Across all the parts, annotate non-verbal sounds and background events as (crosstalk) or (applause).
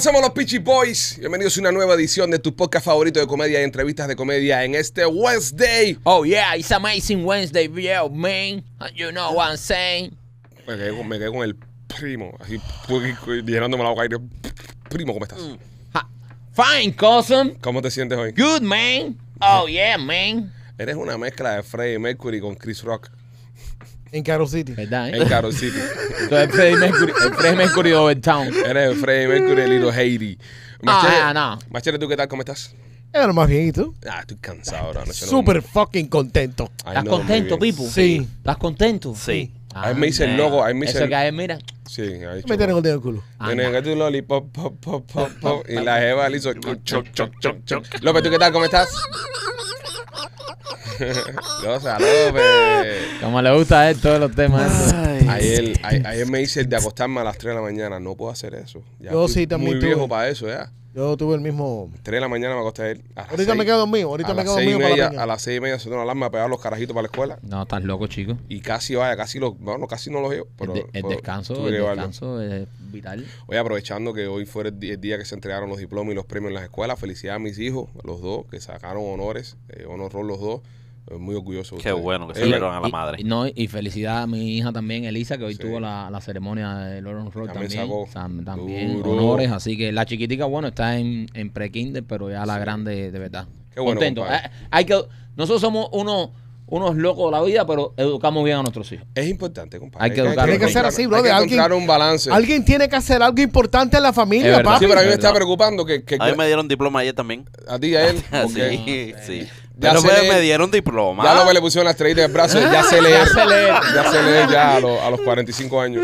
somos los Peachy Boys. Bienvenidos a una nueva edición de tu podcast favorito de comedia y entrevistas de comedia en este Wednesday. Oh, yeah, it's amazing Wednesday, yeah, man. You know what I'm saying. Me quedé con, el primo, así llenándome la boca. aire. Primo, ¿cómo estás? Mm. Fine, cousin. ¿Cómo te sientes hoy? Good, man. Oh, yeah, man. Eres una mezcla de Freddie Mercury con Chris Rock. En Caro City. ¿Verdad? Eh? En Caro City. Entonces, el Freddie Mercury, el Freddie Mercury de Overtown. Eres el Freddy Mercury el Little Haiti. Ah, no. Machete, ¿tú qué tal? ¿Cómo estás? Era más bien, ¿y tú? Ah, estoy cansado ahora. sé no- Súper fucking contento. ¿Estás contento, Pipo? Sí. ¿Estás contento? Sí. Ahí me dice el logo, ahí me dice Eso que mira, Sí, ahí Meter el dedo el culo. Nene, que loli pop, pop, pop, pop. Y la jeva le hizo choc, choc, choc, choc, López, ¿tú qué tal? ¿Cómo estás? sea, (laughs) López. Cómo le gusta a él todos los temas. Ayer, a- ayer me dice el de acostarme a las 3 de la mañana. No puedo hacer eso. Yo sí también Muy viejo para eso, ya. Yo tuve el mismo. 3 de la mañana me acosté a él. Ahorita me quedo dormido, ahorita me quedo dormido para A las 6 y media se una alarma a pegar los carajitos para la escuela. No, estás loco, chico. Y casi vaya, casi lo, bueno, casi no lo veo. El descanso, descanso es vital. Hoy aprovechando que hoy fue el, día que se entregaron los diplomas y los premios en las escuelas, Felicidad a mis hijos, los dos, que sacaron honores, eh, Honor honor los dos eh, muy orgulloso. Qué bueno que se dieron a la madre. Y, felicidad a mi hija también, Elisa, que hoy tuvo la, ceremonia de Honor Roll también. Sacó también, honores, así que la chiquitica, bueno, está en, en pre-kinder, pero ya la grande, de verdad. Qué bueno. Contento. Eh, hay, que, nosotros somos unos unos locos de la vida, pero educamos bien a nuestros hijos. Es importante, compadre. Hay que educar. Hay que ser así, bro. Hay que alguien, un balance. Alguien tiene que hacer algo importante en la familia, papá. Sí, pero a mí me está preocupando que, que... A mí me dieron diploma ayer también. ¿A ti y a él? (laughs) sí, sí. Ya pero se me dieron diploma. Ya lo que le pusieron las estrellas de el brazo, ya se lee. (laughs) ya se lee. Ya se lee ya a, a los 45 años.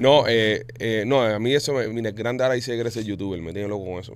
No, eh, eh, no, a mí eso, me, mira, gran Dara dice que eres youtuber. Me tiene loco con eso,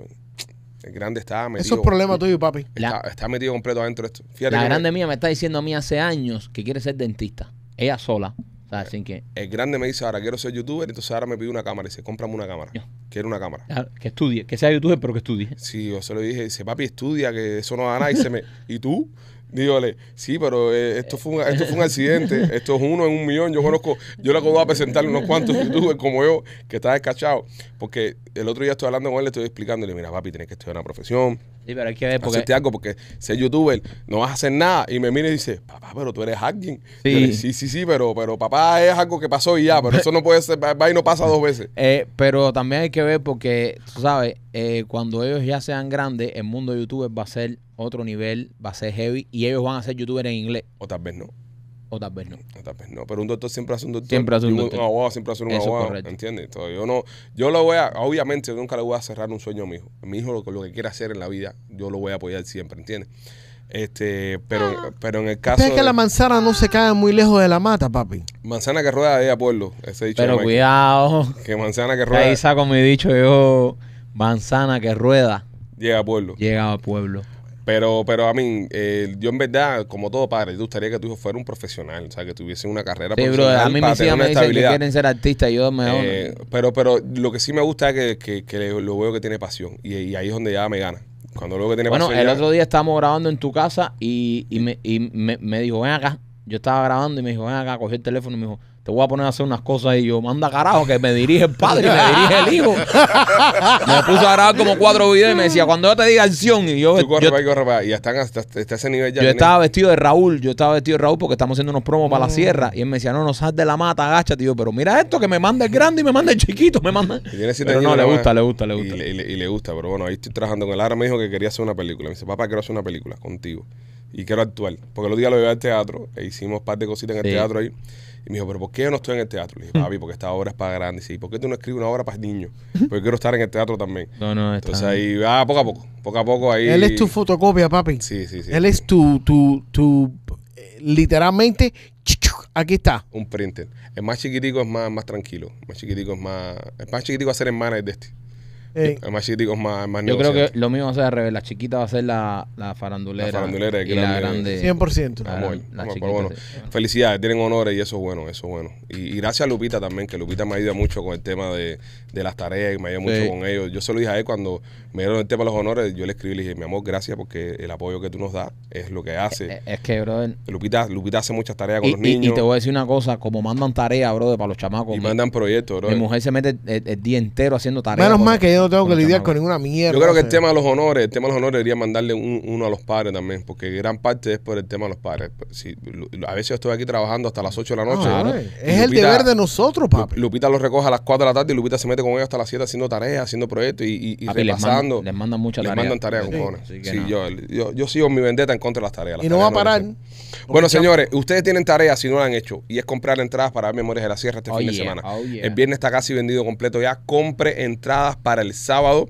el grande está metido. Eso es problema tuyo, papi. Está, metido completo adentro de esto. Fíjate la grande mía me está diciendo a mí hace años que quiere ser dentista. Ella sola. O sin que... el grande me dice ahora quiero ser youtuber, entonces ahora me pide una cámara. dice, cómprame una cámara. Quiero una cámara. Ah, que estudie, que sea youtuber, pero que estudie. Sí, yo se lo dije, dice, papi, estudia, que eso no da nada. Y, se me, (laughs) ¿y tú? Dígale, sí, pero eh, esto, fue un, esto fue un accidente, (laughs) esto es uno en un millón. Yo conozco, yo le acabo de presentar unos cuantos (laughs) youtubers como yo que está descachado Porque el otro día estoy hablando con él, le estoy explicándole, mira, papi, tienes que estudiar una profesión. Sí, pero hay que ver porque... Hacerte algo, porque ser youtuber no vas a hacer nada. Y me mira y dice, papá, pero tú eres alguien. Sí, sí, sí, sí, pero, pero papá es algo que pasó y ya, pero eso no puede ser, va y no pasa dos veces. (laughs) Eh, pero también hay que ver porque, tú sabes, eh, cuando ellos ya sean grandes, el mundo de youtubers va a ser otro nivel, va a ser heavy y ellos van a ser youtubers en inglés. O tal vez no. O tal vez no. O tal vez no. Pero un doctor siempre hace un doctor. Siempre hace un, doctor. un abogado siempre hace un abogado. ¿Entiendes? yo no, yo lo voy a, obviamente, yo nunca le voy a cerrar un sueño a mi hijo. Mi hijo lo, que quiera hacer en la vida, yo lo voy a apoyar siempre, ¿entiendes? Este, pero, pero en el caso. Es que la manzana no se cae muy lejos de la mata, papi. Manzana que rueda Llega a pueblo. Ese dicho pero cuidado. Que manzana que rueda. Ahí saco mi dicho yo. Manzana que rueda. Llega a pueblo. Llega a pueblo. Pero, pero a mí, eh, yo en verdad, como todo padre, te gustaría que tu hijo fuera un profesional, o sea, que tuviese una carrera sí, profesional. a mí mis hijas me dicen que quieren ser artistas, yo me eh, Pero, pero lo que sí me gusta es que, lo veo que tiene pasión y, ahí es donde ya me gana. Cuando lo que tiene bueno, pasión. el otro día estábamos grabando en tu casa y, y, me, y me, dijo, ven acá. Yo estaba grabando y me dijo, ven acá, cogí el teléfono y me dijo, te voy a poner a hacer unas cosas y yo, manda carajo, que me dirige el padre y me dirige el hijo. (laughs) me puso a grabar como cuatro videos y me decía, cuando yo te diga acción, y yo. Tú yo, corre Y hasta, ese nivel ya. Yo estaba vestido de Raúl, yo estaba vestido de Raúl porque estamos haciendo unos promos para la mm. sierra. Y él me decía, no, no sal de la mata, agáchate. tío pero mira esto, que me manda el grande y me manda el chiquito, me manda. Pero no, le gusta, le gusta, le gusta. Y, le gusta, pero bueno, ahí estoy trabajando con el Ahora me dijo que quería hacer una película. Me dice, papá, quiero hacer una película contigo. Y quiero actuar. Porque los días lo llevé al teatro. E hicimos un par de cositas en el teatro ahí. Y me dijo, pero ¿por qué yo no estoy en el teatro? Le dije, mm. papi, porque esta obra es para grandes. Y ¿por qué tú no escribes una obra para niños? Porque quiero estar en el teatro también. No, no, está Entonces ahí ah, poco a poco, poco a poco ahí. Él es tu fotocopia, papi. Sí, sí, sí. Él es tu, tu, tu, literalmente, aquí está. Un printer. El más chiquitico es más, más tranquilo. más chiquitico es más, el más chiquitico va a ser el manager de este. Yo, creo que lo mismo va a ser al revés. La chiquita va a ser la, farandulera. La farandulera y la grande. 100%. amor, Felicidades, tienen honores y eso es bueno, eso es bueno. Y, gracias a Lupita también, que Lupita me ayuda mucho con el tema de, las tareas y me ayuda mucho con ellos. Yo se lo dije a él cuando me dieron el tema de los honores, yo le escribí y le dije, mi amor, gracias porque el apoyo que tú nos das es lo que hace. Eh, eh, es que, brother. Lupita, Lupita hace muchas tareas con los niños. Y, te voy a decir una cosa, como mandan tareas, brother, para los chamacos. Y mandan proyectos, bro. Mi mujer se mete el, día entero haciendo tareas. Menos mal que yo no tengo que lidiar con ninguna mierda. Yo creo que el tema de los honores, el tema de los honores debería mandarle uno a los padres también, porque gran parte es por el tema de los padres. Pues, si, a veces yo estoy aquí trabajando hasta las 8 de la ah, noche. Es el deber de nosotros, papi. Lupita los recoge a las 4 de la tarde y Lupita se mete con ellos hasta las 7 haciendo tareas, haciendo proyectos y, les mandan muchas tareas. Les mandan tareas, yo, sigo mi vendetta en contra de las tareas. y no va a parar. bueno, señores, ustedes tienen tareas si no la han hecho. Y es comprar entradas para Memorias de la Sierra este oh, fin de semana. Oh, el viernes está casi vendido completo ya. Compre entradas para el sábado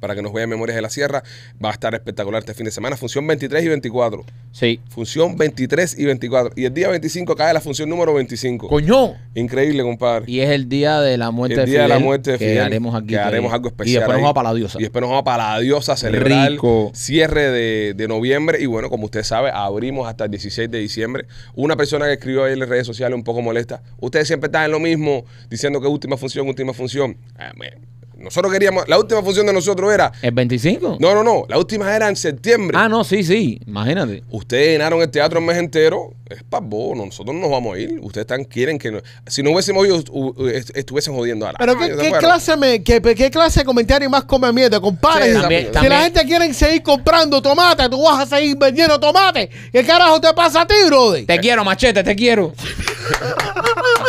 para que nos vean Memorias de la Sierra. Va a estar espectacular este fin de semana. Función 23 y 24. Sí. Función 23 y 24. Y el día 25 cae la función número 25. ¡Coño! Increíble, compadre. Y es el día de la muerte de El día de la muerte Que haremos aquí. haremos algo especial. Y después nos vamos para la diosa. Y después a para la diosa celebrar Rico. cierre de, noviembre. Y bueno, como usted sabe, abrimos hasta el 16 de diciembre. Una persona que escribió ahí en las redes sociales un poco molesta. Ustedes siempre están en lo mismo, diciendo que última función, última función. Ah, nosotros queríamos, la última función de nosotros era... ¿El 25? No, no, no, la última era en septiembre. Ah, no, sí, sí, imagínate. Ustedes llenaron el teatro el mes entero, es para vos nosotros no nos vamos a ir. Ustedes están quieren que... si no hubiésemos ido, estuviesen jodiendo a la... Pero ¿qué, clase, me, qué, qué, clase de comentario más come mierda, compadre? si la gente quiere seguir comprando tomate, tú vas a seguir vendiendo tomate. ¿Qué carajo te pasa a ti, brother? Te quiero, machete, te quiero. (laughs)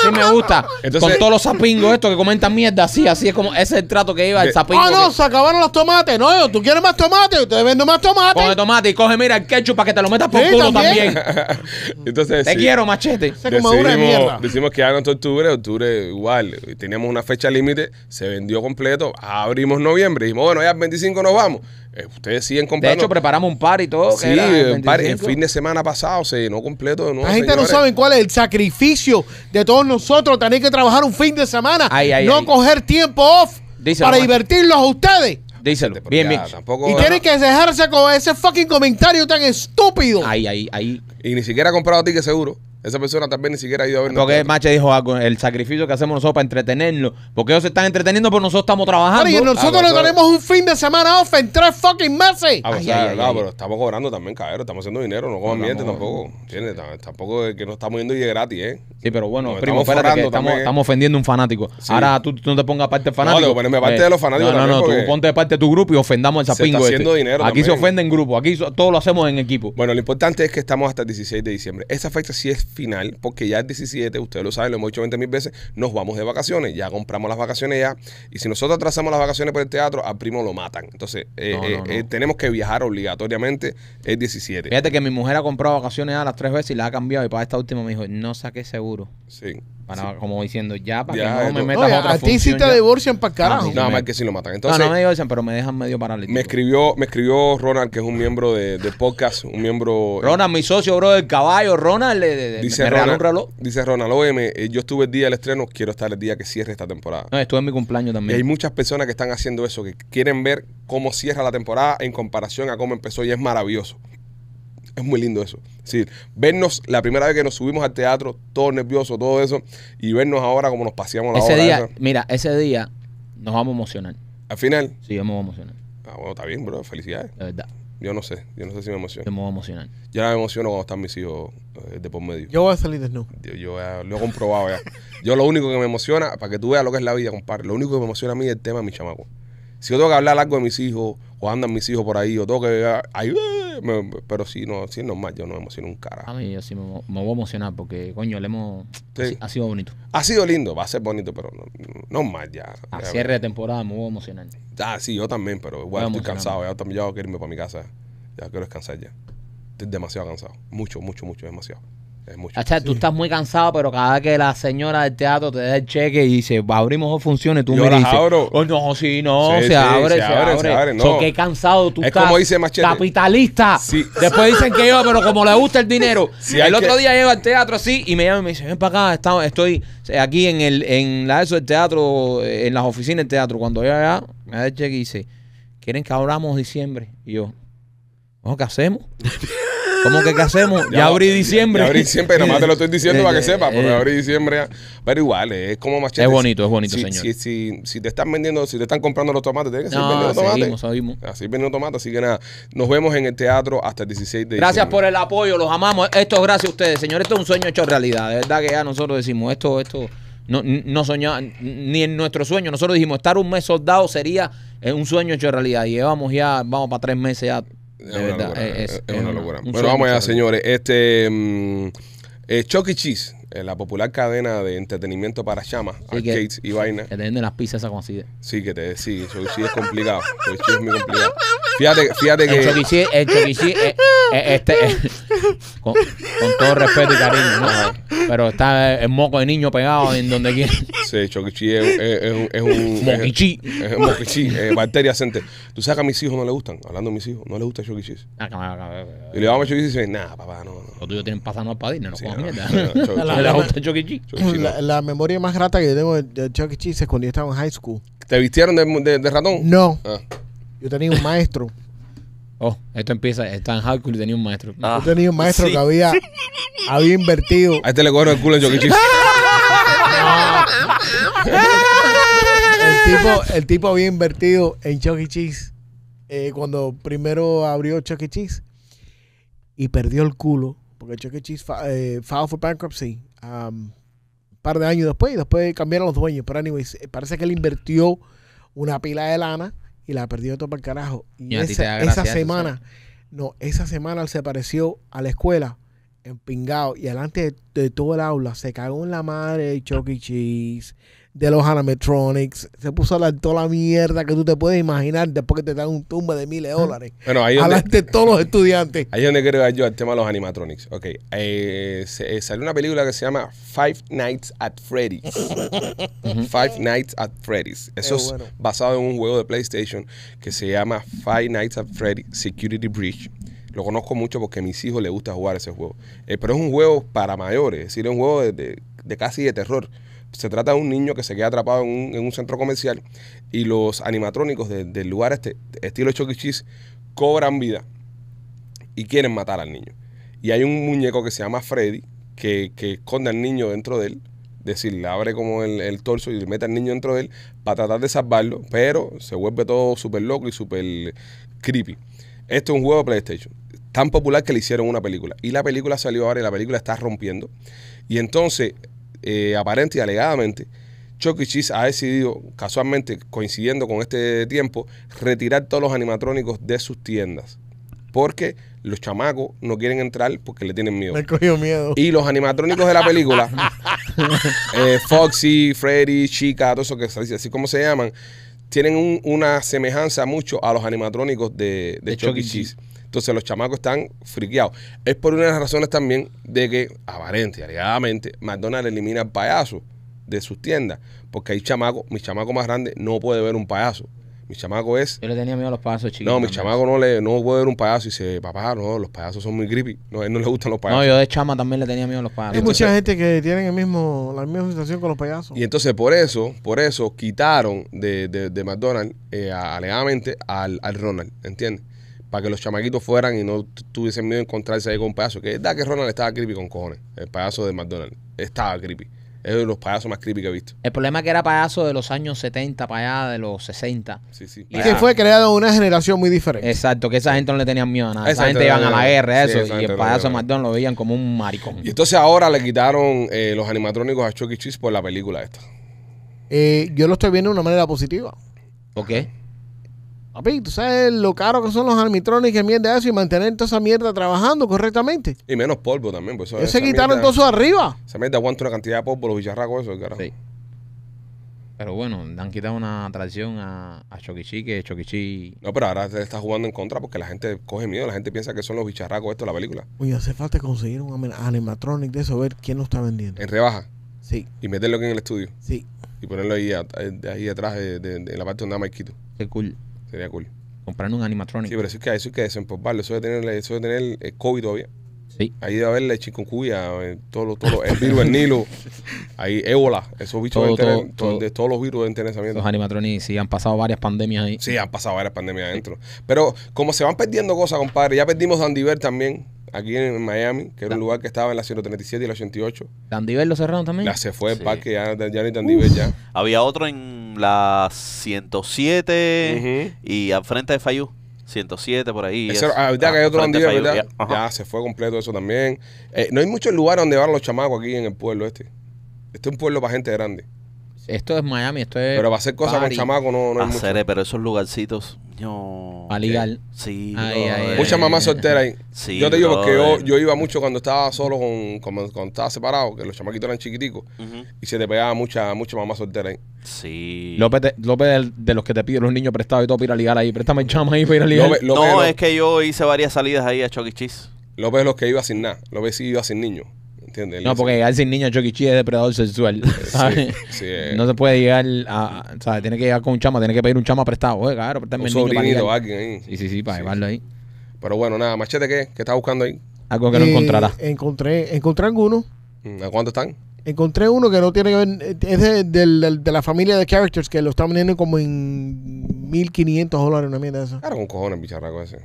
me gusta. Entonces- Con todos los sapingos estos que comentan mierda, así, así es como ese es el trato que iba el zapingo sapingo. Ah, no, se acabaron los tomates. No, tú quieres más tomates, te vendo más Coge tomates. tomate y coge, mira, el ketchup para que te lo metas por culo también. (laughs) Entonces, Te quiero, machete. decimos comadura que mierda. en octubre, octubre igual. Teníamos una fecha límite, se vendió completo, abrimos noviembre. Dijimos, bueno, ya el 25 nos vamos. Eh, ustedes siguen comprando. De hecho, preparamos un par y todo. Sí, el, par, el, fin de semana pasado se llenó completo La gente no sabe cuál es el sacrificio de todos nosotros. tenéis que trabajar un fin de semana. no coger tiempo off para divertirlos a ustedes. Díselo. Bien, bien. y tienen que dejarse con ese fucking comentario tan estúpido. Ay, ay, ay. Y ni siquiera ha comprado ticket seguro. Esa persona tal vez ni siquiera ha ido a ver. Porque Mache dijo algo, el sacrificio que hacemos nosotros para entretenerlo. Porque ellos se están entreteniendo, pero nosotros estamos trabajando. y ah, nosotros no tenemos un fin de semana off en tres fucking meses. A ah, ver, pues, ah, ay, pero estamos cobrando también, cabrón. Estamos haciendo dinero, no coman ambiente tampoco. ¿Entiendes? Tampoco es que nos estamos yendo y es gratis, ¿eh? Sí, pero bueno, primo, estamos estamos, ofendiendo a un fanático. Ahora tú, no te pongas parte del fanático. No, parte eh, de los fanáticos. No, no, no, tú ponte parte de tu grupo y ofendamos al zapingo. Se este. dinero Aquí se ofende en grupo, aquí todo lo hacemos en equipo. Bueno, lo importante es que estamos hasta el 16 de diciembre. Esa fecha sí es final, porque ya es 17, ustedes lo saben, lo hemos dicho 20 mil veces, nos vamos de vacaciones, ya compramos las vacaciones ya, y si nosotros trazamos las vacaciones por el teatro, al primo lo matan. Entonces, eh, eh, eh, tenemos que viajar obligatoriamente el 17. Fíjate que mi mujer ha comprado vacaciones a las tres veces y la ha cambiado, y para esta última me dijo, no saqué seguro. Sí. Como diciendo, ya, para que no me metas no, otra a ti si te divorcian para ah, carajo. Nada más que si lo matan. Entonces, no, me divorcian, pero me dejan medio paralítico. Me escribió, me escribió Ronald, que es un miembro de, de podcast, un miembro... Eh, Ronald, mi socio, bro, del caballo. Ronald, le dice Ronald, Dice Ronald, oye, me, eh, yo estuve el día del estreno, quiero estar el día que cierre esta temporada. No, estuve en mi cumpleaños también. Y hay muchas personas que están haciendo eso, que quieren ver cómo cierra la temporada en comparación a cómo empezó y es maravilloso es muy lindo eso. Es vernos la primera vez que nos subimos al teatro, todo nervioso, todo eso, y vernos ahora como nos paseamos la ese Día, Mira, ese día nos vamos a emocionar. ¿Al final? Sí, vamos a emocionar. Ah, bueno, está bien, bro. Felicidades. De verdad. Yo no sé, yo no sé si me emociono. Yo me voy a emocionar. Yo no me emociono cuando están mis hijos eh, de por medio. Yo voy a salir desnudo. Yo, yo ya eh, lo he comprobado ya. yo lo único que me emociona, para que tú veas lo que es la vida, compadre, lo único que me emociona a mí es el tema de mi chamaco. Si yo tengo que hablar algo de mis hijos, o andan mis hijos por ahí, o tengo que... Ah, pero si no, si es normal, yo no me emociono un carajo. A mí yo sí me, voy a emocionar porque, coño, le hemos... Ha, sido bonito. Ha sido lindo, va a ser bonito, pero no, más ya. A cierre de temporada me voy a emocionar. ya sí, yo también, pero igual estoy cansado. Ya, ya quiero irme para mi casa. Ya quiero descansar ya. Estoy demasiado cansado. Mucho, mucho, mucho, demasiado tú estás muy cansado, pero cada vez que la señora del teatro te da el cheque y dice, abrimos o funciones, tú me las abro. Oh, no, sí, no, se, abre, se, abre, se, cansado tú estás. como dice Capitalista. Después dicen que yo, pero como le gusta el dinero. (laughs) el otro día llego al teatro así y me llama y me dice, ven para acá, estoy eh, aquí en el en la eso del teatro, eh, en las oficinas del teatro. Cuando yo allá, me da el cheque y dice, ¿quieren que abramos diciembre? Y yo, ¿Qué hacemos? (laughs) ¿Cómo que qué hacemos? Ya, abrí diciembre. Ya, abrí diciembre, nomás te lo estoy diciendo eh, para que eh, sepa porque eh. abrí diciembre. Pero igual, es como machete. Es bonito, es bonito, señor. Si, te están vendiendo, si te están comprando los tomates, tienes que seguir vendiendo tomates. Seguimos, seguimos. vendiendo tomates, así que nada. Nos vemos en el teatro hasta el 16 de diciembre Gracias por el apoyo, los amamos. Esto es gracias a ustedes, señor. Esto es un sueño hecho realidad. Es verdad que ya nosotros decimos esto, esto. No, no soñaba, ni en nuestro sueño. Nosotros dijimos, estar un mes soldado sería un sueño hecho realidad. Y llevamos ya, vamos para tres meses ya es, verdad, una locura. Es, una locura. Bueno, vamos allá, señores. Este. Um, eh, Chucky e. Cheese en la popular cadena de entretenimiento para chamas, sí, y vaina. Que te venden las pizzas esas así. Sí, que te sí, el sí es complicado. el sí es muy complicado. Fíjate, fíjate que. El chokichi el eh, eh, este, eh, (laughs) con, todo respeto y cariño, ¿no? Pero está en moco de niño pegado en donde quiera. Sí, chokichi es, es, es, un. Moquichí. Es, bacteria center. Tú sabes que a mis hijos no les gustan, hablando de mis hijos, no les gusta el Ah, y le vamos a chokichi y dicen, nada, papá, no. Los tuyos tienen pasando al padrino, no sí, comas mierda. No, (laughs) la, memoria más grata que yo tengo de, Chuck Cheese es cuando yo estaba en high school. ¿Te vistieron de, ratón? No, ah. yo tenía un maestro. Oh, esto empieza, está en school y tenía un maestro. Yo tenía un maestro que había, había invertido. A este le cogieron el culo en Chucky Cheese. El tipo, el tipo había invertido en Chucky Cheese eh, cuando primero abrió Chucky Cheese y perdió el culo porque Chucky Cheese fa- eh, for bankruptcy un par de años después y después cambiaron los dueños. Pero, anyways, eh, parece que él invirtió una pila de lana y la perdió todo para el carajo. Y, esa, semana, no, esa semana él se apareció a la escuela en empingado y delante de, todo el aula se cagó en la madre de Chucky e. Cheese de los animatronics, se puso a hablar toda la mierda que tú te puedes imaginar después que te dan un tumba de miles de dólares. Bueno, Hablaste de todos los estudiantes. Ahí es donde quiero ir yo al tema de los animatronics. Ok, eh, se, eh, salió una película que se llama Five Nights at Freddy's. (laughs) Five Nights at Freddy's. Eso es basado en un juego de PlayStation que se llama Five Nights at Freddy's Security Breach. Lo conozco mucho porque a mis hijos les gusta jugar ese juego. Eh, pero es un juego para mayores, es decir, es un juego de casi de terror se trata de un niño que se queda atrapado en un, centro comercial y los animatrónicos del lugar este, estilo Chucky e. Cheese, cobran vida y quieren matar al niño. Y hay un muñeco que se llama Freddy que, esconde al niño dentro de él, es decir, le abre como el, el, torso y le mete al niño dentro de él para tratar de salvarlo, pero se vuelve todo súper loco y súper creepy. Esto es un juego de PlayStation tan popular que le hicieron una película. Y la película salió ahora y la película está rompiendo. Y entonces eh, aparente y alegadamente, Chucky e. Cheese ha decidido, casualmente coincidiendo con este tiempo, retirar todos los animatrónicos de sus tiendas. Porque los chamacos no quieren entrar porque le tienen miedo. miedo. Y los animatrónicos de la película, (laughs) eh, Foxy, Freddy, Chica, todo eso que así como se llaman, tienen una semejanza mucho a los animatrónicos de, de, Chucky e. e. Cheese. Entonces los chamacos están friqueados. Es por una de las razones también de que, aparente, alegadamente, McDonald's elimina al payaso de sus tiendas. Porque hay chamacos, mi chamaco más grande no puede ver un payaso. Mi chamaco es. Yo le tenía miedo a los payasos chicos. No, mi chamaco no le no puede ver un payaso y dice, papá, no, los payasos son muy creepy. No, a él no le gustan los payasos. No, yo de chama también le tenía miedo a los payasos. Hay mucha gente que tiene el mismo, la misma situación con los payasos. Y entonces por eso, por eso quitaron de, de, de McDonald's eh, alegadamente al, al Ronald, ¿entiendes? para que los chamaquitos fueran y no tuviesen miedo de encontrarse ahí con un payaso. Que es verdad que Ronald estaba creepy con cojones. El payaso de McDonald's estaba creepy. Es uno de los payasos más creepy que he visto. El problema es que era payaso de los años 70 para allá, de los 60. Y que fue creado una generación muy diferente. Exacto, que esa gente no le tenían miedo a nada. Esa, gente iban a la guerra, eso. y el payaso de McDonald's lo veían como un maricón. Y entonces ahora le quitaron eh, los animatrónicos a Chucky e. Cheese por la película esta. Eh, yo lo estoy viendo de una manera positiva. ¿Ok? Papi, tú sabes lo caro que son los armitrones que mierda eso y mantener toda esa mierda trabajando correctamente. Y menos polvo también, pues. Eso, se quitaron todos arriba. Se mete aguanta una cantidad de polvo, los bicharracos, eso, carajo. Sí. Pero bueno, le han quitado una atracción a, a que Chokichi... No, pero ahora se está jugando en contra porque la gente coge miedo, la gente piensa que son los bicharracos esto de la película. Oye, hace falta conseguir un animatronic de eso, ver quién lo está vendiendo. En rebaja. Sí. Y meterlo aquí en el estudio. Sí. Y ponerlo ahí, eh, ahí eh, de, la parte donde da quito. Qué cool. Sería cool. Comprar un animatronic. Sí, pero eso es que, eso es que desempolvarlo. Eso de tener, eso debe tener el eh, COVID todavía. Sí. Ahí debe haber la chikungunya, todo, todo, el virus, del Nilo, (laughs) ahí ébola, esos bichos de todos los virus De tener Los animatronics sí han pasado varias pandemias ahí. Sí, han pasado varias pandemias adentro. Pero como se van perdiendo cosas, compadre, ya perdimos Dandiver también aquí en Miami, que era un lugar que estaba en la 137 y la 88. ¿Tandiver lo cerraron también? Ya se fue el parque, ya, ni Tandiver ya. Había otro en la 107 y al frente de Fayú. 107 por ahí. Ah, ahorita que hay otro ¿verdad? ya. se fue completo eso también. Eh, no hay muchos lugares donde van los chamacos aquí en el pueblo este. Este es un pueblo para gente grande. Esto es Miami, esto es. Pero va a ser cosas con chamaco, no, no mucho. pero esos lugarcitos. No Para ligar. Eh, sí. Ay, eh, muchas Mucha mamá soltera ahí. yo te digo porque yo, yo iba mucho cuando estaba solo, con, con- cuando estaba separado, que los chamaquitos eran chiquiticos, y se te pegaba mucha, mucha mamá soltera ahí. Sí. López, de, López de los que te piden los niños prestados y todo para ligar ahí. Préstame el chama ahí para ir a ligar. no, es que yo hice varias salidas ahí a Chucky e. López es los que iba sin nada. López sí iba sin niños no, porque llegar sin niño a Chucky e. es depredador sexual. (laughs) Eh. No se puede llegar a. tiene que llegar con un chama, tiene que pedir un chama prestado. Eh, claro, pues, un sobrinito, alguien ahí. Sí, sí, sí, para llevarlo ahí. Pero bueno, nada, machete, ¿qué? ¿Qué estás buscando ahí? Algo que no eh, encontrarás. Encontré, encontré alguno. Mm, ¿A cuánto están? Encontré uno que no tiene que ver, es de, la familia de characters que lo están vendiendo como en 1500 dólares, una mierda esa. Claro, con cojones, bicharraco ese.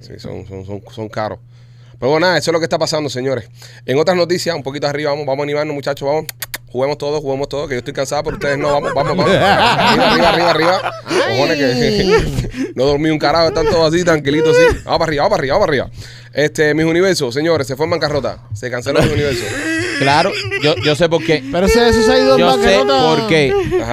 Sí, son, son, son, son caros. Pero pues nada, eso es lo que está pasando, señores. En otras noticias, un poquito arriba, vamos, vamos a animarnos, muchachos, vamos. Juguemos todos, juguemos todos, que yo estoy cansado, pero ustedes no, vamos, vamos, vamos. Arriba, arriba, arriba, Cojones que, (laughs) no dormí un carajo, están todos así, tranquilitos, así. Vamos para arriba, vamos para arriba, vamos para arriba. Este, mis universos, señores, se fue en bancarrota. Se canceló mis universos. Claro, yo, sé por qué. Pero eso se ha ido en Yo sé por qué.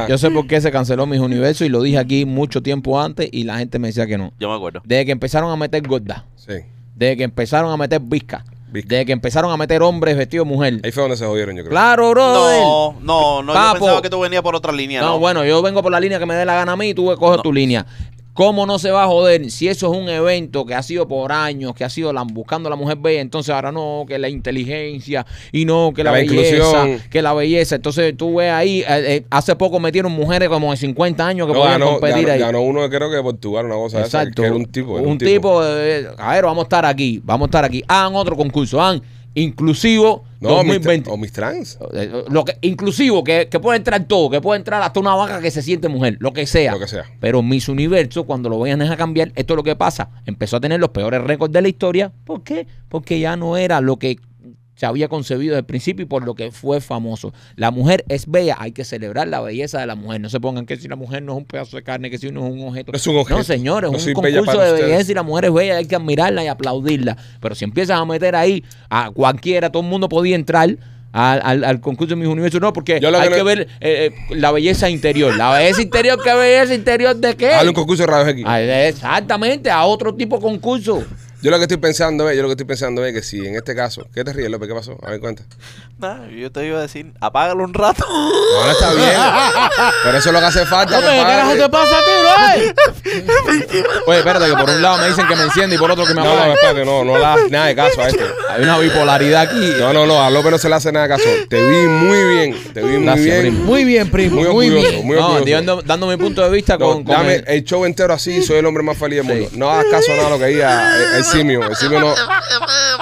Yo sé por qué se canceló mis universos y lo dije aquí mucho tiempo antes y la gente me decía que no. Yo me acuerdo. Desde que empezaron a meter gorda. Sí desde que empezaron a meter visca. Desde que empezaron a meter hombres vestidos de mujer. Ahí fue donde se jodieron, yo creo. Claro, bro. No, no, no. Yo pensaba que tú venías por otra línea. No, bueno, yo vengo por la línea que me dé la gana a mí y tú coges coger tu línea. ¿Cómo no se va a joder si eso es un evento que ha sido por años, que ha sido la, buscando la mujer bella? Entonces ahora no, que la inteligencia y no, que la, belleza, que la belleza. Entonces tú ves ahí, eh, eh, hace poco metieron mujeres como de 50 años que pueden competir ahí ahí. Ganó uno creo que de Portugal, una cosa Exacto. un tipo. un, tipo, eh, a ver, vamos a estar aquí, vamos a estar aquí. Hagan ah, otro concurso, hagan inclusivo no, mis trans. Eh, que, inclusivo, que, puede entrar todo, que puede entrar hasta una vaca que se siente mujer, lo que sea. Lo que sea. Pero mis universos cuando lo vayan a cambiar, esto es lo que pasa. Empezó a tener los peores récords de la historia. ¿Por qué? Porque ya no era lo que se había concebido desde el principio y por lo que fue famoso. La mujer es bella, hay que celebrar la belleza de la mujer. No se pongan que si la mujer no es un pedazo de carne, que si no es un objeto. Es un objeto. No, señores, es un concurso de belleza y la mujer es bella, hay que admirarla y aplaudirla. Pero si empiezas a meter ahí a cualquiera, todo el mundo podía entrar. Al, concurso de mis universos. No, porque hay que ver eh, eh, la belleza interior. ¿La belleza interior? ¿Qué belleza interior de qué? A un concurso de Radio X. Ah, exactamente, a otro tipo de concurso. Yo lo que estoy pensando es, yo lo que estoy pensando es que si en este caso, ¿qué te ríes, López? ¿Qué pasó? A ver, cuenta. Nah, yo te iba a decir, apágalo un rato. No, está bien. Pero eso es lo que hace falta. ¿qué carajo te pasa a ti, bro? Oye, espérate, que por un lado me dicen que me enciende y por otro que me apaga. No, no, espérate, no, no le hagas nada de caso a esto. Hay una bipolaridad aquí. No, no, no, a López no se le hace nada de caso. Te vi muy bien, te vi muy bien. Primo. Muy bien, primo, muy, muy bien. Muy no, Dando, mi punto de vista con, dame el... show entero así, soy el hombre más feliz del mundo. No hagas caso a nada lo que diga simio. simio no.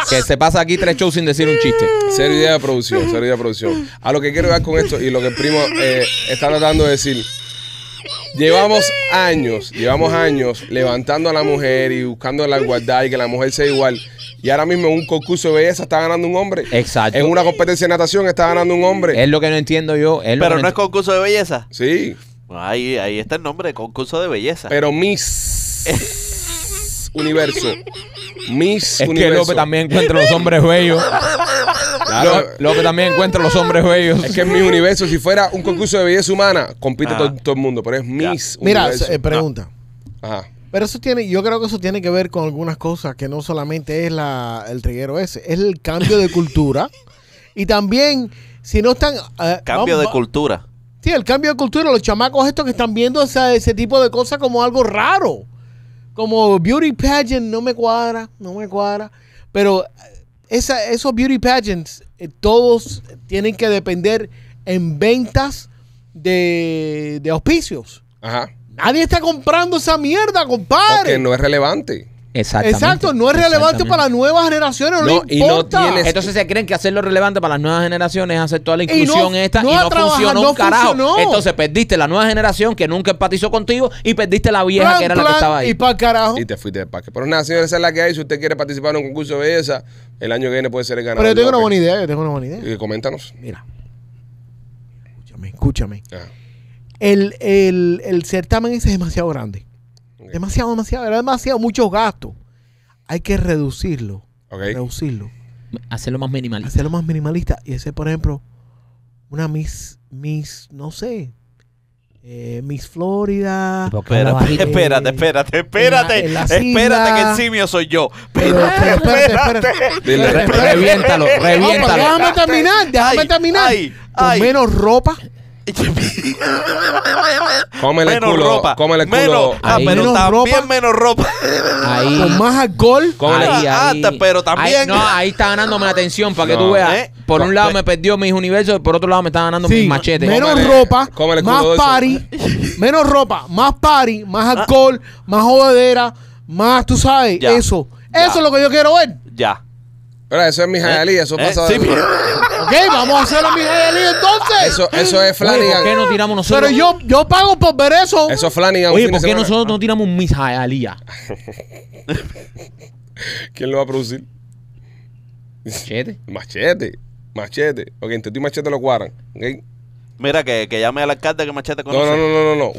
Que se pasa aquí tres shows sin decir un chiste. Sería de producción, ser de producción. A lo que quiero dar con esto y lo que el primo eh, está tratando de decir. Llevamos años, llevamos años levantando a la mujer y buscando la igualdad y que la mujer sea igual. Y ahora mismo en un concurso de belleza está ganando un hombre. Exacto. En una competencia de natación está ganando un hombre. Es lo que no entiendo yo. Pero no, es concurso de belleza. Sí. Ahí, ahí está el nombre, concurso de belleza. Pero Miss. (laughs) Universo. Miss es Universo. que también encuentra los hombres bellos. Lo que también encuentra los hombres bellos. Es que es mi universo. Si fuera un concurso de belleza humana, compite todo, el mundo, pero es Miss Mira, Universo. Eh, pregunta. Ah. Ajá. Pero eso tiene, yo creo que eso tiene que ver con algunas cosas que no solamente es la, el triguero ese, es el cambio de cultura. Y también, si no están... Eh, cambio de cultura. Sí, el cambio de cultura, los chamacos estos que están viendo ese tipo de cosas como algo raro. Como beauty pageant no me cuadra, no me cuadra. Pero eh, esa, esos beauty pageants, eh, todos tienen que depender en ventas de, de auspicios. Ajá. Nadie está comprando esa mierda, compadre. Porque no es relevante. Exacto, no es relevante para las nuevas generaciones, no, no Y no Entonces se creen que hacerlo relevante para las nuevas generaciones es hacer toda la inclusión esta y no funcionó carajo. Entonces perdiste la nueva generación que nunca empatizó contigo y perdiste la vieja que era la que estaba ahí. Y para carajo. Y te fuiste de parque. Pero una señores, esa es la que hay. Si usted quiere participar en un concurso de belleza, el año que viene puede ser el ganador. Pero yo tengo una buena idea, yo tengo una buena idea. Y coméntanos. Mira. Escúchame, escúchame. El, el, el certamen ese es demasiado grande. Demasiado, demasiado. Era demasiado, mucho gastos. Hay que reducirlo. Reducirlo. Hacerlo más minimalista. Hacerlo más minimalista. Y ese, por ejemplo, una Miss, Miss, no sé, eh, Miss Florida. Espérate, espérate, espérate, espérate, espérate, que el simio soy yo. Pero, espérate, espérate. reviéntalo, reviéntalo. déjame terminar, déjame terminar. menos ropa (laughs) cómele el culo. Ah, ropa. Menos, ropa. menos ropa. Con más alcohol. Ah, ahí, ah, pero también. Ahí, está ganándome la atención para que tú veas. Eh, por un lado me perdió mis universos, por otro lado me está ganando mis machetes. menos ropa, más party, (laughs) menos ropa, más party, más alcohol, más jodedera, más, tú sabes, eso. Eso es lo que yo quiero ver. Ya. Pero eso es mi eh, eso eh, pasa. Sí, (laughs) vamos a hacer a mi entonces. Eso, es Flanagan. ¿por qué no tiramos nosotros? Pero yo, yo pago por ver eso. Eso es Flanagan. Oye, ¿por qué nosotros no tiramos un (laughs) ¿Quién lo va a producir? Machete, (laughs) Machete. Machete. Ok, entre tú y Machete lo cuadran. Mira, que, que llame al alcalde que machete No, no, no, no, no, no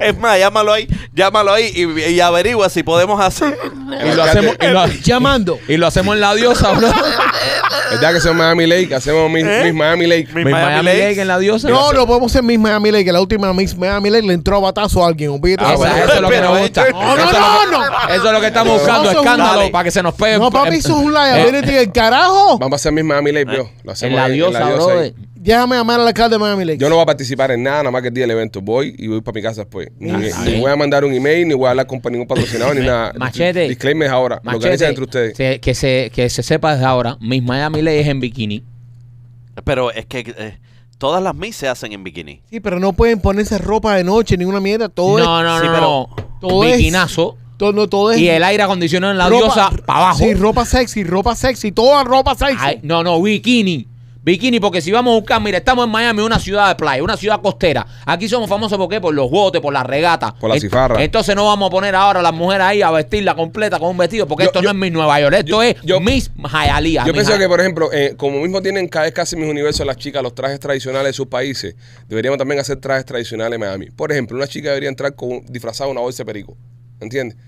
es más, llámalo ahí, llámalo ahí y, averigua si podemos hacer. Y lo hacemos, llamando. Y lo hacemos en la diosa, bro. ¿Verdad que son Miami Lake? Hacemos ¿Eh? Miss Miami Lake. Miss Miami, Lake. en la diosa. No, no podemos ser Miss Miami Lake. La última Miss Miami Lake le entró a batazo a alguien. Ah, eso es lo que nos gusta. No, no, no, no. Eso es lo que estamos buscando, escándalo, para que se nos pegue. No, papi, eso es un eh, carajo. Vamos a hacer Miss Miami Lake, bro. en la diosa, en la diosa déjame llamar al alcalde de Miami Lakes. Yo no voy a participar en nada, nada más que el día del evento. Voy y voy para mi casa después. Ni, voy a mandar un email, ni voy a hablar con ningún patrocinador, ni (laughs) nada. Machete. Disclaimer ahora. Machete, lo que entre ustedes. que, se, que se sepa desde ahora, mis Miami Lakes es en bikini. Pero es que... Eh, todas las mis se hacen en bikini. Sí, pero no pueden ponerse ropa de noche, ninguna mierda. Todo no, es, no, no, Todo Bikinazo. Es, todo, todo es, y el aire acondicionado en la diosa para abajo. Sí, ropa sexy, ropa sexy, toda ropa sexy. no, no, bikini. Bikini, porque si vamos a buscar, mire, estamos en Miami, una ciudad de playa, una ciudad costera. Aquí somos famosos porque por los botes, por la regata. Por la cifarra. Entonces no vamos a poner ahora a las mujeres ahí a vestirla completa con un vestido, porque esto no es mi Nueva York, esto yo, es Miss Yo pienso que, por ejemplo, eh, como mismo tienen cada vez casi mis universos las chicas los trajes tradicionales de sus países, deberíamos también hacer trajes tradicionales en Miami. Por ejemplo, una chica debería entrar con disfrazada una bolsa de perico. ¿Entiendes?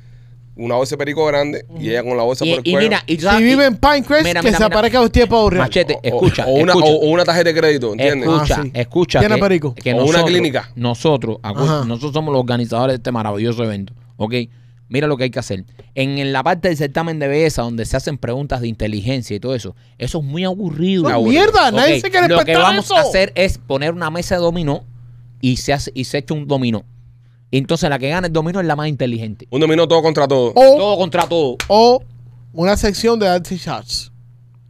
una bolsa de perico grande y ella con la bolsa por el cuello. mira, y Si vive en Pinecrest, que se aparezca usted para aburrir. Machete, escucha. O una, escucha. una tarjeta de crédito, ¿entiendes? Escucha, ah, escucha. Tiene que- perico. O una clínica. Nosotros, nosotros somos los organizadores de este maravilloso evento. ¿Ok? Mira lo que hay que hacer. En, la parte del certamen de belleza, donde se hacen preguntas de inteligencia y todo eso, eso es muy aburrido. la mierda, nadie se quiere Lo que vamos a hacer es poner una mesa de dominó y se, hace, y se echa un dominó. Entonces la que gana el dominó es la más inteligente. Un dominó todo contra todo. todo contra todo. O una sección de anti Shots.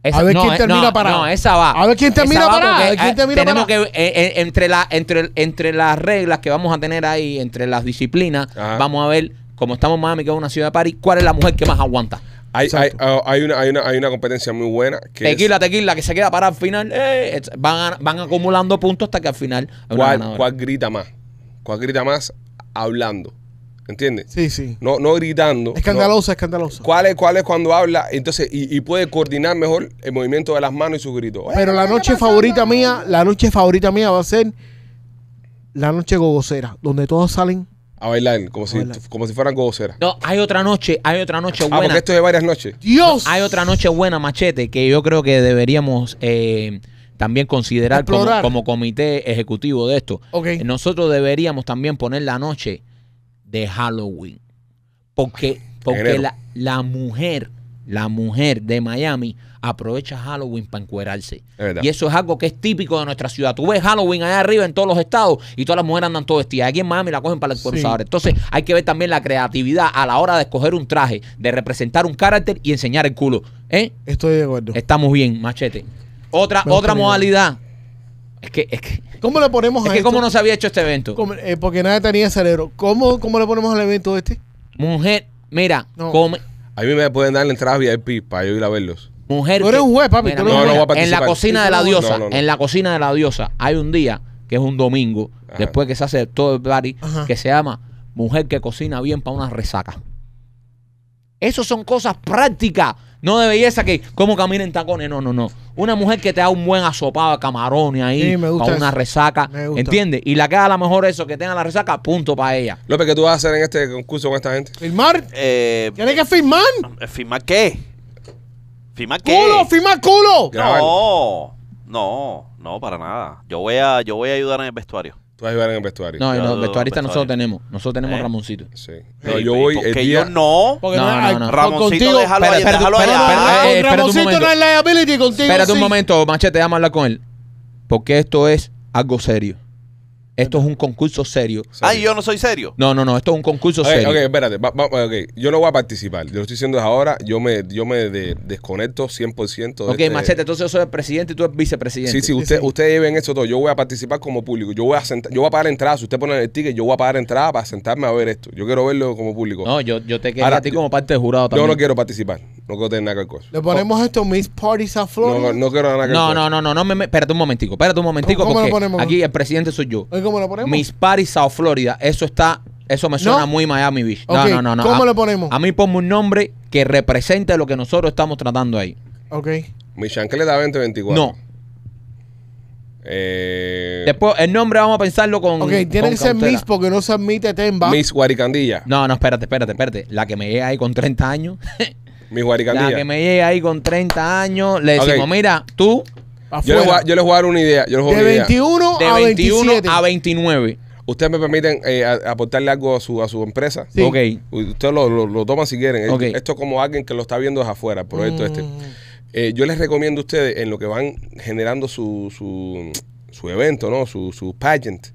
a ver quién eh, termina para. No, esa va. A ver quién termina para. Eh, tenemos que eh, entre, la, entre, entre las reglas que vamos a tener ahí, entre las disciplinas, vamos a ver, como estamos en Miami, que es una ciudad de París, cuál es la mujer que más aguanta. Hay, oh, una, competencia muy buena. Que tequila, tequila, que se queda para al final. van, acumulando puntos hasta que al final. ¿Cuál grita más? ¿Cuál grita más? hablando. ¿Entiendes? Sí, sí. No, no gritando. Escandalosa, escandalosa. ¿Cuál es, ¿Cuál cuando habla? Entonces, y, puede coordinar mejor el movimiento de las manos y su grito. Pero la noche favorita mía, la noche favorita mía va a ser la noche gogocera, donde todos salen a bailar, como, si, como si fueran gogoceras. No, hay otra noche, hay otra noche ah, buena. Ah, porque esto es de varias noches. ¡Dios! hay otra noche buena, machete, que yo creo que deberíamos eh, también considerar como, comité ejecutivo de esto. Nosotros deberíamos también poner la noche de Halloween. Porque, porque la, la, mujer, la mujer de Miami aprovecha Halloween para encuerarse. y eso es algo que es típico de nuestra ciudad. Tú ves Halloween allá arriba en todos los estados y todas las mujeres andan todo vestidas. Aquí en Miami la cogen para el encuerzador. Entonces hay que ver también la creatividad a la hora de escoger un traje, de representar un carácter y enseñar el culo. ¿Eh? Estoy de acuerdo. Estamos bien, machete. Otra, otra modalidad. Es que, es que. ¿Cómo le ponemos es que cómo no se había hecho este evento. Eh, porque nadie tenía cerebro. ¿Cómo, ¿Cómo le ponemos al evento este? Mujer, mira, come- A mí me pueden dar la entrada VIP para yo ir a verlos. mujer. Tú eres un juez, papi, No, en la cocina de la diosa, en la cocina de la diosa, hay un día que es un domingo, después que se hace todo el party, que se llama Mujer que cocina bien para una resaca. Esas son cosas prácticas no de belleza que como caminen tacones, no, no, no. Una mujer que te da un buen asopado a camarones ahí, Sí, me gusta una resaca, entiende ¿entiendes? Y la que haga la mejor eso, que tenga la resaca, punto para ella. López, ¿qué tú vas a hacer en este concurso con esta gente? ¿Firmar? Eh, ¿Tienes que firmar? Eh, eh, ¿Firmar qué? ¿Firmar qué? ¡Culo! ¡Firmar culo! No, no, no, para nada. Yo voy a, yo voy a ayudar en el vestuario. Tú vas a ayudar en el vestuario. No, No, vestuarista nosotros tenemos. Nosotros tenemos Eh. Ramoncito. Sí. No, yo voy el Porque yo no. Porque No, no, no. Ramoncito, déjalo ahí, eh, Ramoncito no es liability, contigo Espérate un momento, Machete, a hablar con él. Porque esto es algo serio. Esto es un concurso serio. Ay, yo no soy serio. No, no, no, esto es un concurso serio. ok, espérate. Yo no voy a participar. Yo lo estoy diciendo ahora. Yo me, yo me desconecto 100% Ok, este- Machete, entonces yo soy el presidente y tú eres vicepresidente. Sí, sí, usted, ustedes ven eso todo. Yo voy a participar como público. Yo voy a sentar. yo voy a pagar entrada. Si usted pone el ticket, yo voy a pagar entrada para sentarme a ver esto. Yo quiero verlo como público. No, yo, yo te quedo a ti como parte del jurado también yo no quiero participar. No quiero tener nada que ver Le ponemos esto, Miss Party South Florida. No, no quiero nada que No, no, no, no, no, me, espérate un momentico, espérate un momentico, ¿Cómo- lo ponemos? aquí el presidente soy yo. ¿Cómo lo ponemos? Miss Paris, South Florida, eso está, eso me suena muy Miami Beach. No, no, no, no. ¿cómo lo ponemos? A mí ponme un nombre que represente lo que nosotros estamos tratando ahí. Ok. Mi chancleta 2024. No. Eh, Después, el nombre vamos a pensarlo con. Ok, tiene que ser Miss porque no se admite Temba. Miss Guaricandilla. No, no, espérate, espérate, espérate. La que me llega ahí con 30 años. (laughs) Mi La que me llega ahí con 30 años, le decimos, mira, tú Yo le voy una idea. De 21 a 21 a 29. Ustedes me permiten eh, aportarle algo a su, a su empresa. Ok. Ustedes lo, lo, toman si quieren. Esto como alguien que lo está viendo desde afuera, proyecto mm. este. Eh, yo les recomiendo a ustedes en lo que van generando su, evento, ¿no? Su, su pageant.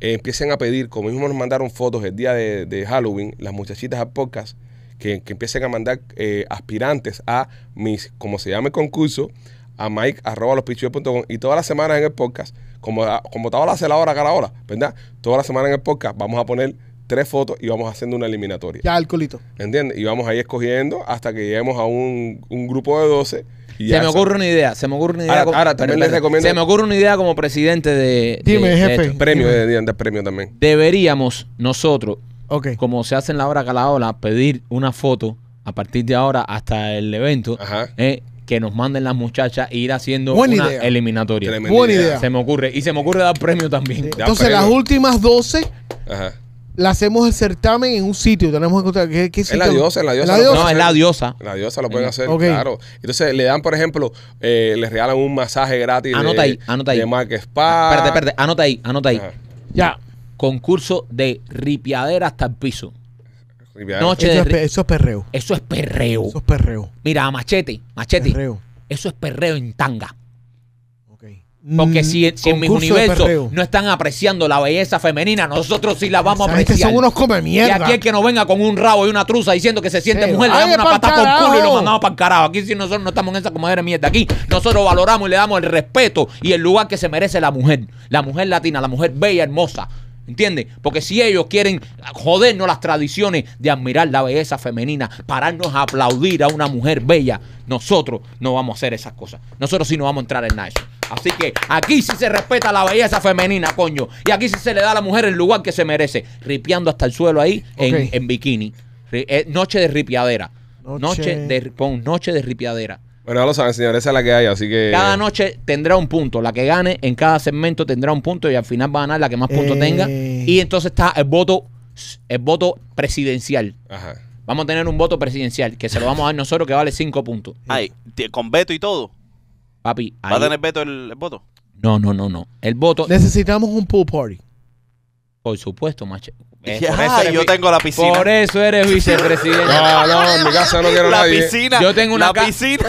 Eh, empiecen a pedir, como mismo nos mandaron fotos el día de, de Halloween, las muchachitas al podcast, que, empiecen a mandar eh, aspirantes a mis, como se llama el concurso, a Mike arroba los y todas las semanas en el podcast, como, ah, como Taola hace la hora cada hora, ¿verdad? Todas las semanas en el podcast vamos a poner tres fotos y vamos haciendo una eliminatoria. Ya, el culito. ¿Entiendes? Y vamos ahí escogiendo hasta que lleguemos a un, grupo de 12. se me ocurre una idea, se me ocurre una idea. Ahora, también les recomiendo. Se me ocurre una idea como presidente de. Dime, De premio, De, de, premio también. Deberíamos nosotros como se hace en la hora hora, pedir una foto a partir de ahora hasta el evento. Eh, que nos manden las muchachas e ir haciendo una eliminatoria. Buena idea. Se me ocurre. Y se me ocurre dar premio también. Entonces, las últimas 12 Ajá. la hacemos el certamen en un sitio. Tenemos que encontrar qué, Es la diosa, la diosa. No, es la diosa. La diosa lo pueden mm. hacer, claro. Entonces, le dan, por ejemplo, eh, les regalan un masaje gratis. Anota de, ahí, anota ahí. De Mark Spa. Espérate, espérate, anota ahí, anota ahí. Ya concurso de ripiadera hasta el piso. eso, es, perreo. Eso es perreo. Eso es perreo. Mira, machete, machete. Eso es perreo en tanga. Porque si, en mis universo universos no están apreciando la belleza femenina, nosotros sí la vamos a apreciar. Y aquí el que no venga con un rabo y una truza diciendo que se siente mujer, le damos una patada por culo y lo mandamos para el carajo. Aquí si nosotros no estamos en esa comadre de mierda. Aquí nosotros valoramos y le damos el respeto y el lugar que se merece la mujer. La mujer latina, la mujer bella, hermosa. ¿Entiendes? Porque si ellos quieren ah, jodernos las tradiciones de admirar la belleza femenina, pararnos a aplaudir a una mujer bella, nosotros no vamos a hacer esas cosas. Nosotros sí no vamos a entrar en eso. Así que aquí sí se respeta la belleza femenina, coño. Y aquí sí se le da a la mujer el lugar que se merece. Ripiando hasta el suelo ahí en, en bikini. Eh, noche de ripiadera. Noche, de, noche de ripiadera pero ya lo saben, señores, esa es la que hay, así que. Cada noche tendrá un punto. La que gane en cada segmento tendrá un punto y al final va a ganar la que más puntos eh. tenga. Y entonces está el voto, el voto presidencial. Ajá. Vamos a tener un voto presidencial que se lo vamos a dar nosotros que vale 5 puntos. Ay, con veto y todo. Papi, ¿va a tener veto el, el, voto? No, no, no, no. El voto. Necesitamos un pool party. Por supuesto, macho. Eh, yo tengo la piscina. Por eso eres vicepresidente. No, no, en mi casa no quiero a la piscina. Yo tengo una la piscina.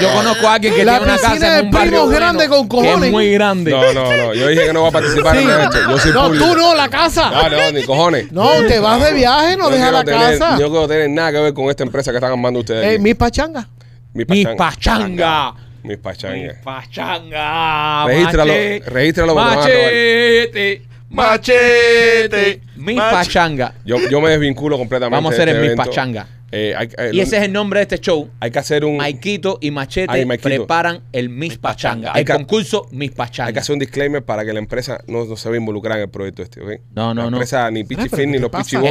yo, conozco a alguien que La tiene una casa en un barrio primo grande con cojones. muy grande. No, no, no. Yo dije que no voy a participar en esto. Yo No, tú no, la casa. No, no, ni cojones. No, te vas de viaje, no dejas la casa. Yo quiero tener nada que ver con esta empresa que están armando ustedes. Eh, pachanga? mis pachanga. mis pachanga. pachanga. Mis Pachanga. Regístralo, regístralo Machete. Machete. Mi pachanga. Yo, me desvinculo completamente. Vamos a hacer en este mi pachanga. Eh, eh, y ese es el nombre de este show. Hay que hacer un. Maikito y Machete preparan el Miss Pachanga, el concurso Miss Pachanga. Hay que hacer un disclaimer para que la empresa no, no se vea involucrada en el proyecto este, ¿ok? No, no, La no. empresa ni Pichifin ah, ni los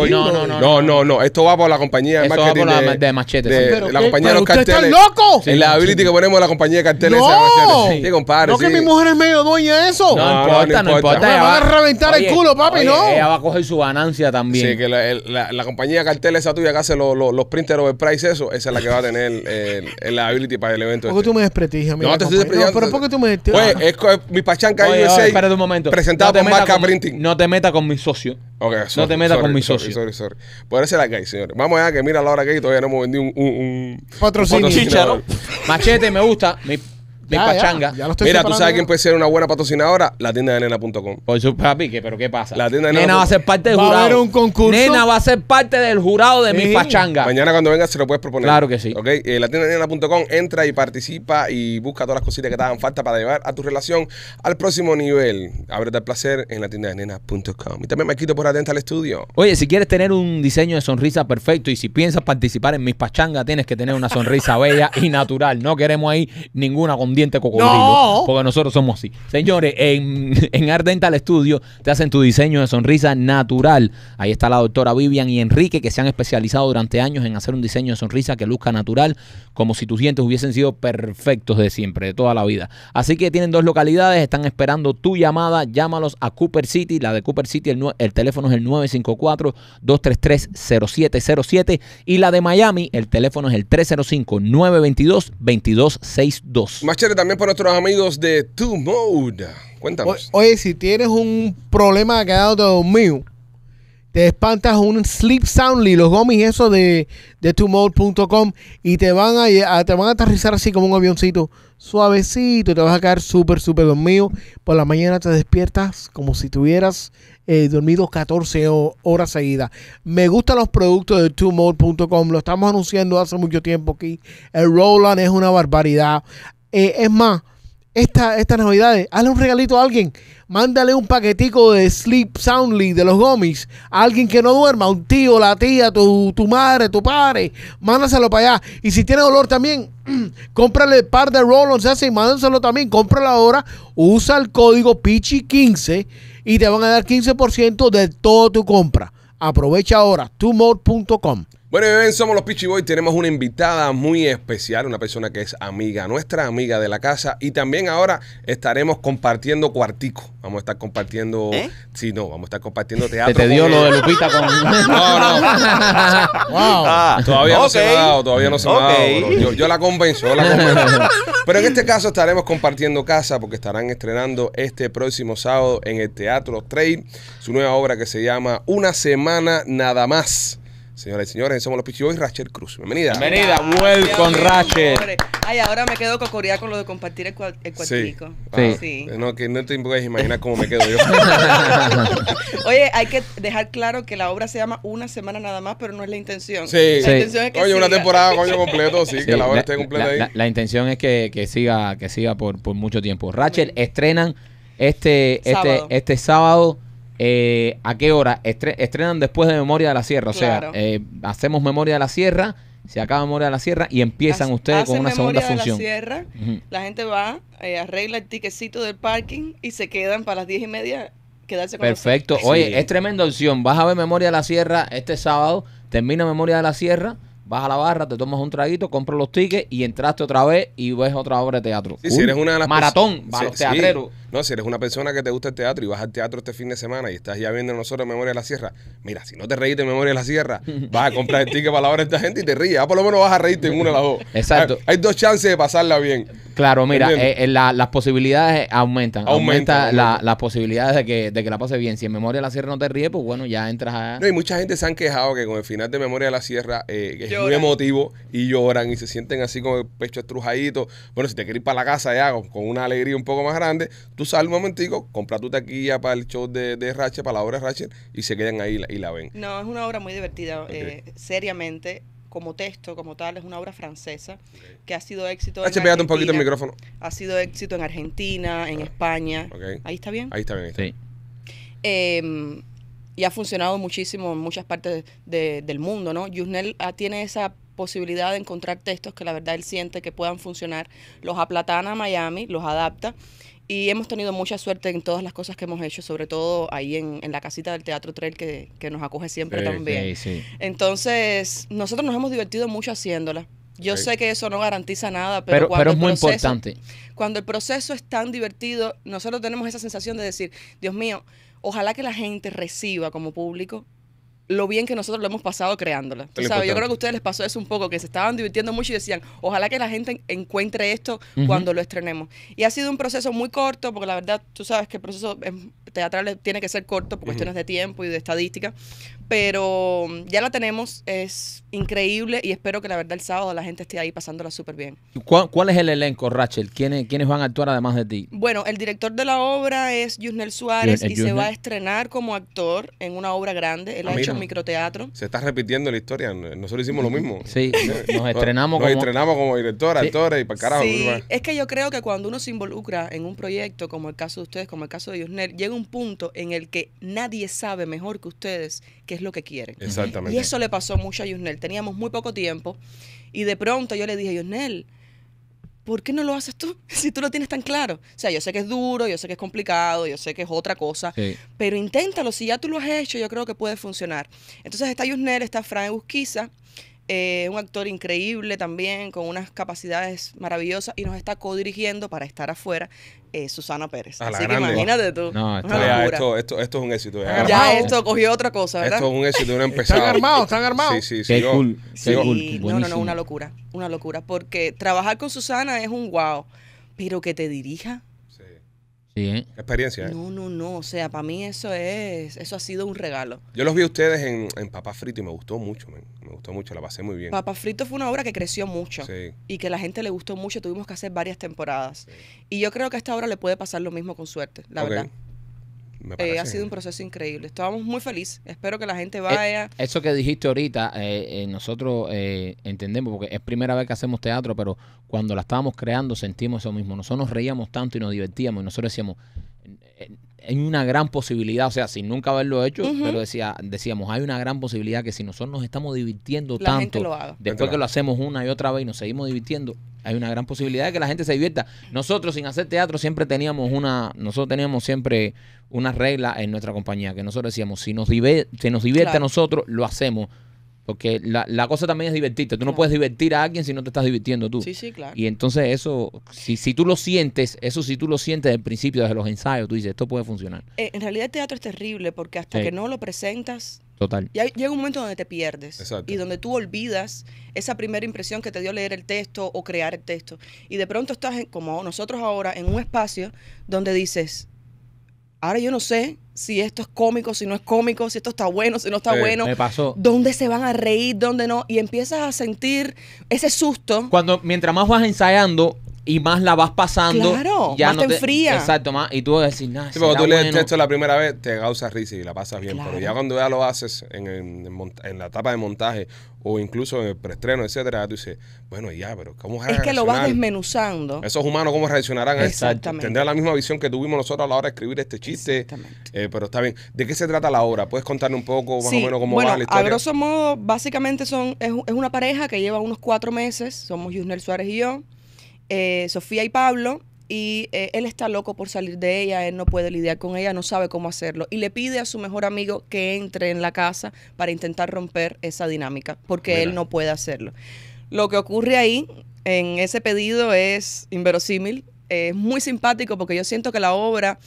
No, no, no, Esto va por la compañía de Eso va por la de Machete, Pero la compañía de pero los usted está loco. En la ability que ponemos la compañía de carteles. No, Sí, compadre. no que mi mujer es medio dueña de eso. No, importa, no importa. Me va a reventar el culo, papi, no. Ella va a coger su ganancia también. Sí, que la, compañía de carteles esa tuya que hace los printer overprice, eso, esa es la que va a tener el, eh, el ability para el evento. ¿Por qué este. tú me desprestigias, amigo? No, te estoy desprestigiando. No, pero ¿por qué tú me desprestigias? Oye, es, mi pachanca oye, USA. un momento. Presentado por marca printing. No te metas con mi socio. Okay, sorry, no te metas con mi socio. Sorry, sorry. Por eso es la que hay, señores. Vamos allá, que mira la hora que hay. Todavía no hemos vendido un. un, un patrocinio. Machete, me gusta. Mi, Mira, tú sabes quién puede ser una buena patrocinadora, la tienda de nena.com. Por su papi, ¿qué, pero ¿qué pasa? La tienda de nena, va a ser parte del jurado. Va a Nena va a ser parte del jurado de Mis pachanga. Mañana cuando vengas se lo puedes proponer. Claro que sí. Ok, eh, la tienda de nena.com entra y participa y busca todas las cositas que te hagan falta para llevar a tu relación al próximo nivel. Ábrete al placer en la tienda de nena.com. Y también me quito por atenta al estudio. Oye, si quieres tener un diseño de sonrisa perfecto y si piensas participar en mis pachanga, tienes que tener una sonrisa (laughs) bella y natural. No queremos ahí ninguna con porque nosotros somos así. Señores, en, (laughs) en Art estudio Studio te hacen tu diseño de sonrisa natural. Ahí está la doctora Vivian y Enrique, que se han especializado durante años en hacer un diseño de sonrisa que luzca natural, como si tus dientes hubiesen sido perfectos de siempre, de toda la vida. Así que tienen dos localidades, están esperando tu llamada. Llámalos a Cooper City, la de Cooper City, el, el teléfono es el 954-233-0707 y la de Miami, el teléfono es el 305-922-2262 también por nuestros amigos de Two Mode. Cuéntanos. oye, si tienes un problema de quedado dormido, te espantas un Sleep Soundly, los gomis esos de, de modecom y te van a, te van a aterrizar así como un avioncito suavecito, te vas a caer súper, súper dormido. Por la mañana te despiertas como si tuvieras eh, dormido 14 horas seguidas. Me gustan los productos de 2MODE.com lo estamos anunciando hace mucho tiempo aquí. El Roland es una barbaridad. Eh, es más, estas esta navidades, hazle un regalito a alguien. Mándale un paquetico de Sleep Soundly de los gomis a alguien que no duerma, un tío, la tía, tu, tu madre, tu padre. Mándaselo para allá. Y si tiene dolor también, (clears throat) cómprale par de roll así y mándaselo también. Cómpralo ahora. Usa el código PICHI15 y te van a dar 15% de toda tu compra. Aprovecha ahora, tumor.com. Bueno, bien, somos los Peachy Boys. Tenemos una invitada muy especial, una persona que es amiga nuestra, amiga de la casa. Y también ahora estaremos compartiendo cuartico. Vamos a estar compartiendo. ¿Eh? Sí, no, vamos a estar compartiendo teatro. te dio lo de Lupita con. (laughs) No, no. (laughs) Ah, todavía no se me ha dado, todavía no se me ha dado. Yo, yo, la convenzo, yo la convenzo. (laughs) Pero en este caso estaremos compartiendo casa porque estarán estrenando este próximo sábado en el Teatro Trade su nueva obra que se llama Una Semana Nada Más. Señoras y señores, somos los Pichiboy y Rachel Cruz. Bienvenida. Bienvenida, con Rachel. Ay, ahora me quedo cocoría con lo de compartir el, cual, cuartico. Ah, sí. No, que no te puedes imaginar cómo me quedo yo. (laughs) Oye, hay que dejar claro que la obra se llama Una Semana Nada Más, pero no es la intención. Sí. La intención es que Oye, una temporada, coño, (laughs) completo, sí, que la obra esté completa ahí. La, intención es que, que siga, que siga por, por mucho tiempo. Rachel, estrenan este, este, este sábado eh, a qué hora estrenan después de Memoria de la Sierra. O sea, eh, hacemos Memoria de la Sierra, se acaba Memoria de la Sierra y empiezan ustedes con una segunda de función. La, Sierra, la gente va, eh, arregla el tiquecito del parking y se quedan para las diez y media quedarse con Perfecto. Oye, es tremenda opción. Vas a ver Memoria de la Sierra este sábado, termina Memoria de la Sierra vas a la barra, te tomas un traguito, compras los tickets y entraste otra vez y ves otra obra de teatro. Sí, si una de las maratón, para los teatros no, si eres una persona que te gusta el teatro y vas al teatro este fin de semana y estás ya viendo nosotros Memoria de la Sierra, mira, si no te reíste en Memoria de la Sierra, (laughs) vas a comprar el ticket para la hora de esta gente y te ríes. Ah, por lo menos vas a reírte en una de las dos. Exacto. Hay, dos chances de pasarla bien. Claro, mira, eh, eh, las posibilidades aumentan. Aumenta, las posibilidades de que, la pase bien. Si en Memoria de la Sierra no te ríes, pues bueno, ya entras a... No, y mucha gente se han quejado que con el final de Memoria de la Sierra eh, es muy emotivo y lloran y se sienten así con el pecho estrujadito. Bueno, si te quieres ir para la casa ya con, con una alegría un poco más grande, Tú sal un momentico, compra tu taquilla para el show de, de Rachel, para la obra de Rachel, y se quedan ahí y la, ven. No, es una obra muy divertida, eh, seriamente como texto, como tal, es una obra francesa que ha sido éxito. H, en un poquito el micrófono. Ha sido éxito en Argentina, en ah. España. Ahí está bien. Ahí está bien. Sí. Em, y ha funcionado muchísimo en muchas partes del mundo, ¿no? Yusnel ah, tiene esa posibilidad de encontrar textos que la verdad él siente que puedan funcionar, los aplatana a Miami, los adapta y hemos tenido mucha suerte en todas las cosas que hemos hecho, sobre todo ahí en, la casita del Teatro Trail que, nos acoge siempre también. Entonces, nosotros nos hemos divertido mucho haciéndola. Yo sé que eso no garantiza nada, pero, es muy importante. Cuando el proceso es tan divertido, nosotros tenemos esa sensación de decir, Dios mío, ojalá que la gente reciba como público lo bien que nosotros lo hemos pasado creándola. yo creo que a ustedes les pasó eso un poco, que se estaban divirtiendo mucho y decían, ojalá que la gente encuentre esto cuando lo estrenemos. Y ha sido un proceso muy corto, porque la verdad, tú sabes que el proceso teatral tiene que ser corto por cuestiones de tiempo y de estadística, pero mm, ya la tenemos, es increíble y espero que la verdad el sábado la gente esté ahí pasándola súper bien. ¿Cuál, es el elenco, Rachel? ¿Quiénes, ¿Quiénes van a actuar además de ti? Bueno, el director de la obra es Yusnel Suárez y, se va a estrenar como actor en una obra grande. Él ah, ha hecho microteatro. Se está repitiendo la historia, nosotros hicimos lo mismo. Sí, (laughs) nos estrenamos como... Nos estrenamos como director, actores y para carajo. Sí, es que yo creo que cuando uno se involucra en un proyecto, como el caso de ustedes, como el caso de Yusnel, llega un punto en el que nadie sabe mejor que ustedes qué es lo que quieren. Exactamente. Y eso le pasó mucho a Yusnel. Teníamos muy poco tiempo y de pronto yo le dije, Yusnel, ¿por qué no lo haces tú (laughs) si tú lo tienes tan claro? O sea, yo sé que es duro, yo sé que es complicado, yo sé que es otra cosa, pero inténtalo. Si ya tú lo has hecho, yo creo que puede funcionar. Entonces está Yusnel, está Fran Busquiza es eh, un actor increíble también, con unas capacidades maravillosas, y nos está codirigiendo para estar afuera eh, Susana Pérez. Así que imagínate tú. No, esto, esto, es un éxito. Ya, esto cogió otra cosa, ¿verdad? Esto es un éxito, una empezada. están armados, están armados. Sí, sí, sí. Qué No, no, no, una locura, una locura, porque trabajar con Susana es un wow, pero que te dirija ¿eh? Experiencia. ¿eh? No, no, no. O sea, para mí eso es, eso ha sido un regalo. Yo los vi ustedes en, en Papá Frito y me gustó mucho, me gustó mucho, la pasé muy bien. Papá Frito fue una obra que creció mucho y que la gente le gustó mucho. Tuvimos que hacer varias temporadas. Y yo creo que a esta obra le puede pasar lo mismo con suerte, la verdad. Eh, ha sido un proceso increíble. Estábamos muy felices. Espero que la gente eh, vaya. eso que dijiste ahorita, eh, nosotros entendemos, porque es primera vez que hacemos teatro, pero cuando la estábamos creando sentimos eso mismo. Nosotros nos reíamos tanto y nos divertíamos y nosotros decíamos, hay una gran posibilidad, o sea, sin nunca haberlo hecho, pero decía, decíamos, hay una gran posibilidad que si nosotros nos estamos divirtiendo tanto, después que lo hacemos una y otra vez y nos seguimos divirtiendo, hay una gran posibilidad de que la gente se divierta. Nosotros sin hacer teatro siempre teníamos una, nosotros teníamos siempre una regla en nuestra compañía, que nosotros decíamos, si nos, nos divierte a nosotros, lo hacemos. Porque la, la cosa también es divertirte. Tú no puedes divertir a alguien si no te estás divirtiendo tú. Sí, sí, claro. Y entonces eso, si, si tú lo sientes, eso si tú lo sientes desde el principio, desde los ensayos, tú dices, esto puede funcionar. Eh, en realidad el teatro es terrible porque hasta que no lo presentas, y llega un momento donde te pierdes y donde tú olvidas esa primera impresión que te dio leer el texto o crear el texto. Y de pronto estás, como nosotros ahora, en un espacio donde dices, ahora yo no sé si esto es cómico, si no es cómico, si esto está bueno, si no está bueno. ¿Dónde se van a reír, dónde no? Y empiezas a sentir ese susto. Cuando mientras más vas ensayando, y más la vas pasando. Claro, ya no te enfría. Exacto, más. Y tú vas a decir, nada. Sí, porque tú lees el texto la primera vez, te causa risa y la pasas bien. Pero ya cuando ya lo haces en, la etapa de montaje o incluso en el preestreno, etcétera, tú dices, bueno, ya, pero ¿cómo Es que lo vas desmenuzando. Esos humanos, ¿cómo reaccionarán a esto? Tendrán la misma visión que tuvimos nosotros a la hora de escribir este chiste. Exactamente. Eh, pero está bien. ¿De qué se trata la obra? ¿Puedes contarme un poco más o menos cómo va la historia? A grosso modo, básicamente son, es, una pareja que lleva unos cuatro meses, somos Yusner Suárez y yo. Eh, Sofía y Pablo, y eh, él está loco por salir de ella, él no puede lidiar con ella, no sabe cómo hacerlo. Y le pide a su mejor amigo que entre en la casa para intentar romper esa dinámica, porque él no puede hacerlo. Lo que ocurre ahí, en ese pedido, es inverosímil, es muy simpático, porque yo siento que la obra,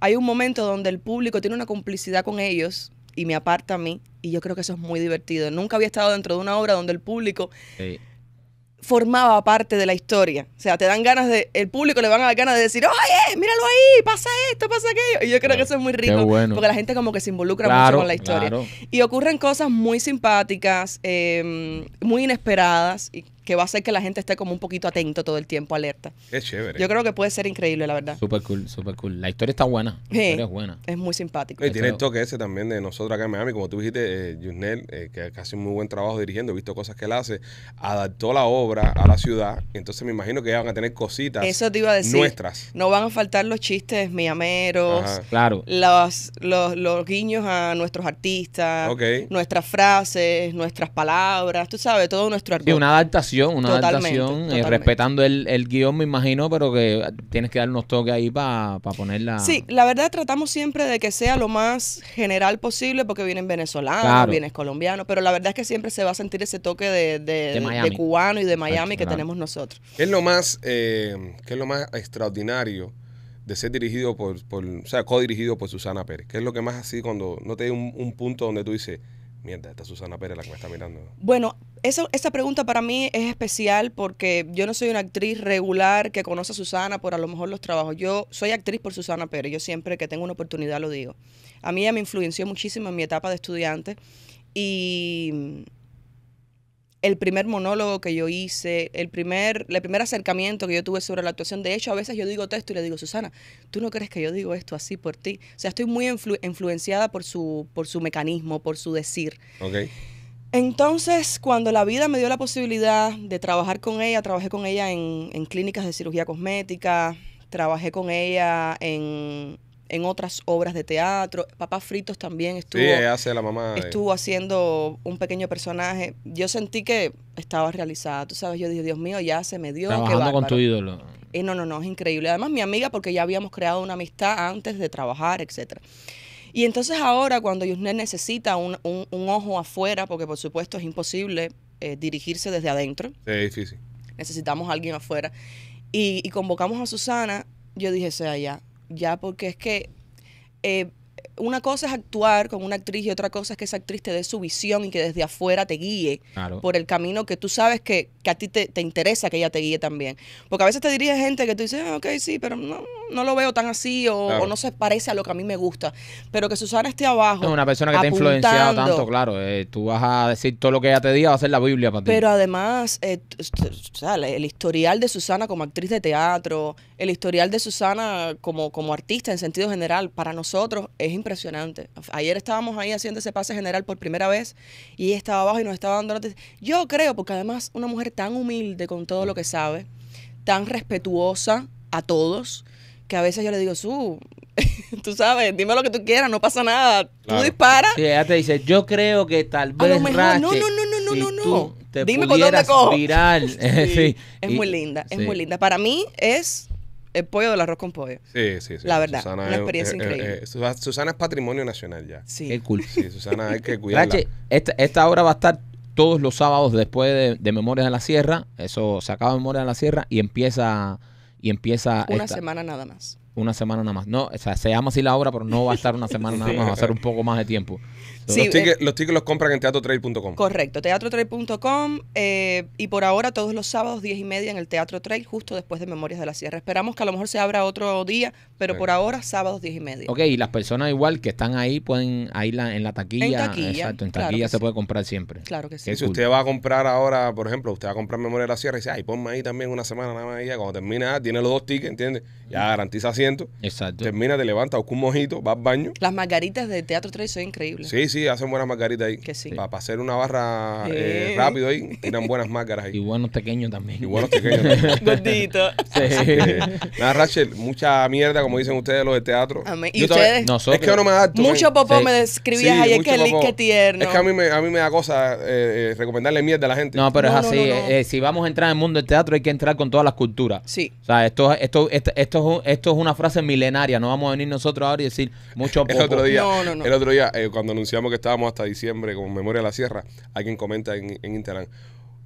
hay un momento donde el público tiene una complicidad con ellos y me aparta a mí, y yo creo que eso es muy divertido. Nunca había estado dentro de una obra donde el público formaba parte de la historia. O sea, te dan ganas de, el público le van a dar ganas de decir, oye, míralo ahí, pasa esto, pasa aquello. Y yo creo que eso es muy rico, porque la gente como que se involucra mucho con la historia. Y ocurren cosas muy simpáticas, em, muy inesperadas, y que va a hacer que la gente esté como un poquito atento todo el tiempo, alerta. es chévere. Yo creo que puede ser increíble, la verdad. super cool, súper cool. La historia está buena. historia es buena. Es muy simpático. Y tiene el toque ese también de nosotros acá en Miami, como tú dijiste, eh, eh, que, hace un muy buen trabajo dirigiendo, he visto cosas que él hace, adaptó la obra a la ciudad, entonces me imagino que van a tener cositas Eso te iba a decir. nuestras. No van a faltar los chistes miameros, claro. Los, los, los, guiños a nuestros artistas, nuestras frases, nuestras palabras, tú sabes, todo nuestro arte. y una adaptación una adaptación, eh, respetando el, guión, me imagino, pero que tienes que dar unos toques ahí para ponerla. Sí, la verdad tratamos siempre de que sea lo más general posible, porque vienen venezolanos, vienen vienes colombianos, pero la verdad es que siempre se va a sentir ese toque de, cubano y de Miami que tenemos nosotros. ¿Qué es lo más, eh, lo más extraordinario? de ser dirigido por, por o sea, co-dirigido por Susana Pérez. ¿Qué es lo que más así cuando no te hay un punto donde tú dices, Mierda, está Susana Pérez la que me está mirando. Bueno, esa, esa, pregunta para mí es especial porque yo no soy una actriz regular que conoce a Susana por a lo mejor los trabajos. Yo soy actriz por Susana Pérez. Yo siempre que tengo una oportunidad lo digo. A mí ella me influenció muchísimo en mi etapa de estudiante y el primer monólogo que yo hice, el primer, el primer acercamiento que yo tuve sobre la actuación. De hecho, a veces yo digo texto y le digo, Susana, ¿tú no crees que yo digo esto así por ti? O sea, estoy muy influenciada por su, por su mecanismo, por su decir. Okay. Entonces, cuando la vida me dio la posibilidad de trabajar con ella, trabajé con ella en clínicas de cirugía cosmética, trabajé con ella en en otras obras de teatro. Papá Fritos también estuvo. Sí, la mamá. Estuvo haciendo un pequeño personaje. Yo sentí que estaba realizada, tú sabes. Yo dije, Dios mío, ya se me dio. Trabajando con tu ídolo. Eh, no, no, no, es increíble. Además, mi amiga, porque ya habíamos creado una amistad antes de trabajar, etcétera. Y entonces ahora, cuando Yusner necesita un, ojo afuera, porque por supuesto es imposible eh, dirigirse desde adentro. Es difícil. Necesitamos a alguien afuera. Y, y convocamos a Susana. Yo dije, sea ya, ya porque es que eh, una cosa es actuar con una actriz y otra cosa es que esa actriz te dé su visión y que desde afuera te guíe por el camino que tú sabes que, a ti te, interesa que ella te guíe también. Porque a veces te dirige gente que tú dices, ah, ok, sí, pero no, lo veo tan así o, no se parece a lo que a mí me gusta. Pero que Susana esté abajo. No, una persona que te ha influenciado tanto, claro. Eh, tú vas a decir todo lo que ella te diga, va a ser la Biblia para ti. Pero además, eh, el historial de Susana como actriz de teatro, el historial de Susana como, como artista en sentido general, para nosotros es impresionante impresionante. Ayer estábamos ahí haciendo ese pase general por primera vez y estaba abajo y nos estaba dando Yo creo, porque además una mujer tan humilde con todo lo que sabe, tan respetuosa a todos, que a veces yo le digo, su, (laughs) tú sabes, dime lo que tú quieras, no pasa nada. Tú disparas. Sí, ella te dice, yo creo que tal vez. A lo mejor, no, no, no, no, no, no. Dime cojo. (laughs) sí, Es muy linda, es muy linda. Para mí es el pollo del arroz con pollo. Sí, sí, sí. La verdad, Susana una experiencia es, increíble. Susana es patrimonio nacional ya. Sí. Qué cool. Sí, Susana hay que (laughs) cuidarla. esta, obra va a estar todos los sábados después de, de Memorias de la Sierra. Eso se acaba Memorias de la Sierra y empieza y empieza una semana nada más una semana nada más. No, o sea, se llama así la obra, pero no va a estar una (laughs) semana nada más, va a ser un poco más de tiempo. Eh, los, tickets, los, compran en teatrotrail.com. Correcto, teatrotrail.com eh, y por ahora todos los sábados 10 y media en el Teatro Trail, justo después de Memorias de la Sierra. Esperamos que a lo mejor se abra otro día, pero por ahora sábados 10 y media. Ok, y las personas igual que están ahí pueden ahí en la taquilla. En taquilla. Exacto, en taquilla se puede comprar siempre. Claro que sí. si usted va a comprar ahora, por ejemplo, usted va a comprar Memorias de la Sierra y dice, ay, ponme ahí también una semana nada más, y ya cuando termina, ah, tiene los dos tickets, ¿entiendes? ya garantiza asiento. Exacto. Termina, te levanta, busca un mojito, vas al baño. Las margaritas del Teatro 3 son increíbles. Sí, sí, hacen buenas margaritas ahí. Que sí. Para, hacer una barra eh, rápido ahí, tiran buenas máscaras ahí. Y buenos pequeños también. Y buenos pequeños (laughs) Gordito. Sí. nada, Rachel, mucha mierda, como dicen ustedes los de teatro. ¿Y ustedes? Nosotros. Es que yo no me adapto. Mucho popó me describías ayer que el que tierno. Es que a mí me, a mí me da cosa eh, eh recomendarle mierda a la gente. No, pero es así. Eh, si vamos a entrar en el mundo del teatro, hay que entrar con todas las culturas. Sí. O sea, esto, esto, esto, esto esto, es una frase milenaria. No vamos a venir nosotros ahora y decir mucho (laughs) poco. El otro día, El eh, otro día cuando anunciamos que estábamos hasta diciembre con Memoria de la Sierra, alguien comenta en, en Instagram.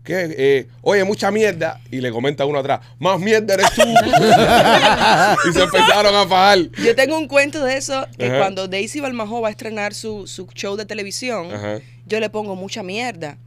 Que, eh, oye, mucha mierda. Y le comenta uno atrás, más mierda eres tú. (laughs) (laughs) y se empezaron a fajar. Yo tengo un cuento de eso, que cuando Daisy Balmajo va a estrenar su, show de televisión, yo le pongo mucha mierda.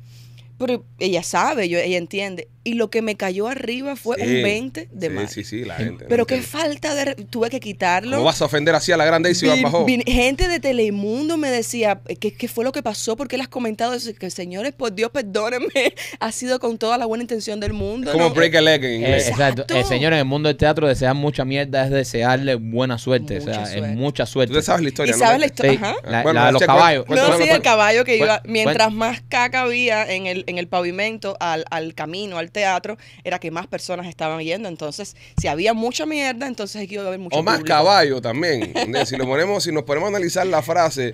Pero ella sabe, yo, ella entiende y lo que me cayó arriba fue un 20 de sí, Sí, sí, la gente. Pero que qué falta de... Tuve que quitarlo. No vas a ofender así a la grande y si bajó? Gente de Telemundo me decía, eh, ¿qué, ¿qué, fue lo que pasó? Porque qué le has comentado eso? Que señores, por Dios, perdónenme. (laughs) Ha sido con toda la buena intención del mundo. Como break a leg en eh, eh, exacto. señores, en el mundo del teatro desear mucha mierda es desearle buena suerte. Mucha o sea, suerte. es mucha suerte. Tú sabes la historia. Y sabes la historia. bueno, de los caballos. No, sí, el caballo que iba... Mientras más caca había en el, en el pavimento, al, al camino, al teatro era que más personas estaban viendo, Entonces, si había mucha mierda, entonces hay que a haber mucho O más caballo también. si, lo ponemos, si nos ponemos a analizar la frase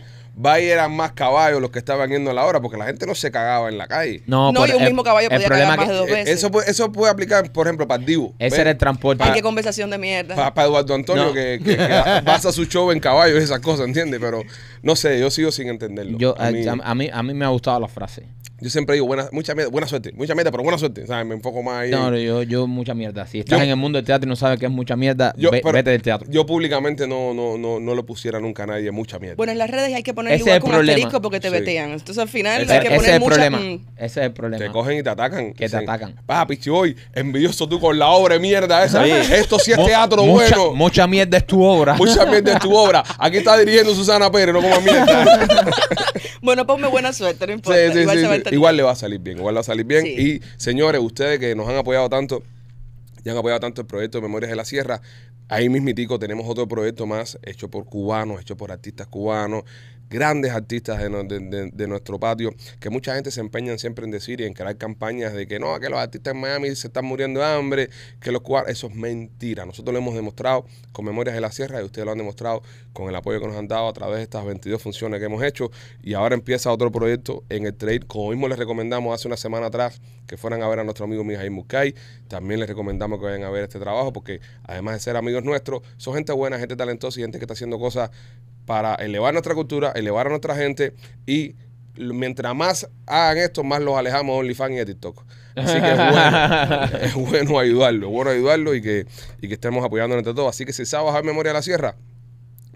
y eran más caballos los que estaban yendo a la hora, porque la gente no se cagaba en la calle. No, no y un mismo caballo podía cagar más de dos eh, veces. Eso, puede, eso puede aplicar, por ejemplo, para Divo. Ese era el transporte. qué conversación de mierda. Para, Eduardo Antonio, que, (laughs) pasa su show en caballo y esas cosas, ¿entiendes? Pero no sé, yo sigo sin entenderlo. Yo, a, mí, a, mí, me ha gustado la frase. Yo siempre digo, buena, mucha mierda, buena suerte, mucha mierda, pero buena suerte. ¿sabes? Me enfoco más ahí. No, yo, yo mucha mierda. Si estás en el mundo del teatro y no sabes qué es mucha mierda, vete del teatro. Yo públicamente no, no, no, no lo pusiera nunca a nadie, mucha mierda. Bueno, en las redes hay que poner ese es el problema. porque te vetean. Entonces al final hay que poner es el problema. Mm. Ese es el problema. Te cogen y te atacan. Que te atacan. Papi, si hoy, envidioso tú con la obra de mierda esa. Esto sí es teatro bueno. Mucha mierda es tu obra. Mucha mierda es tu obra. Aquí está dirigiendo Susana Pérez, no como mierda. (laughs) Bueno, ponme buena suerte, no importa. igual le va a salir bien, igual le va a salir bien. Y señores, ustedes que nos han apoyado tanto, y han apoyado tanto el proyecto de Memorias de la Sierra, ahí mismitico tenemos otro proyecto más hecho por cubanos, hecho por artistas cubanos, grandes artistas de, nuestro patio, que mucha gente se empeñan siempre en decir y en crear campañas de que no, que los artistas en Miami se están muriendo de hambre, que los cual eso es mentira. Nosotros lo hemos demostrado con Memorias de la Sierra y ustedes lo han demostrado con el apoyo que nos han dado a través de estas 22 funciones que hemos hecho y ahora empieza otro proyecto en el trade, como mismo les recomendamos hace una semana atrás que fueran a ver a nuestro amigo Mijail Mukay también les recomendamos que vayan a ver este trabajo porque además de ser amigos nuestros, son gente buena, gente talentosa y gente que está haciendo cosas para elevar nuestra cultura, elevar a nuestra gente y mientras más hagan esto, más los alejamos de OnlyFans y de TikTok. Así que es (laughs) bueno, es bueno ayudarlo, es bueno ayudarlo y que, que estemos apoyándonos entre todos. Así que si sabes bajar memoria de la sierra,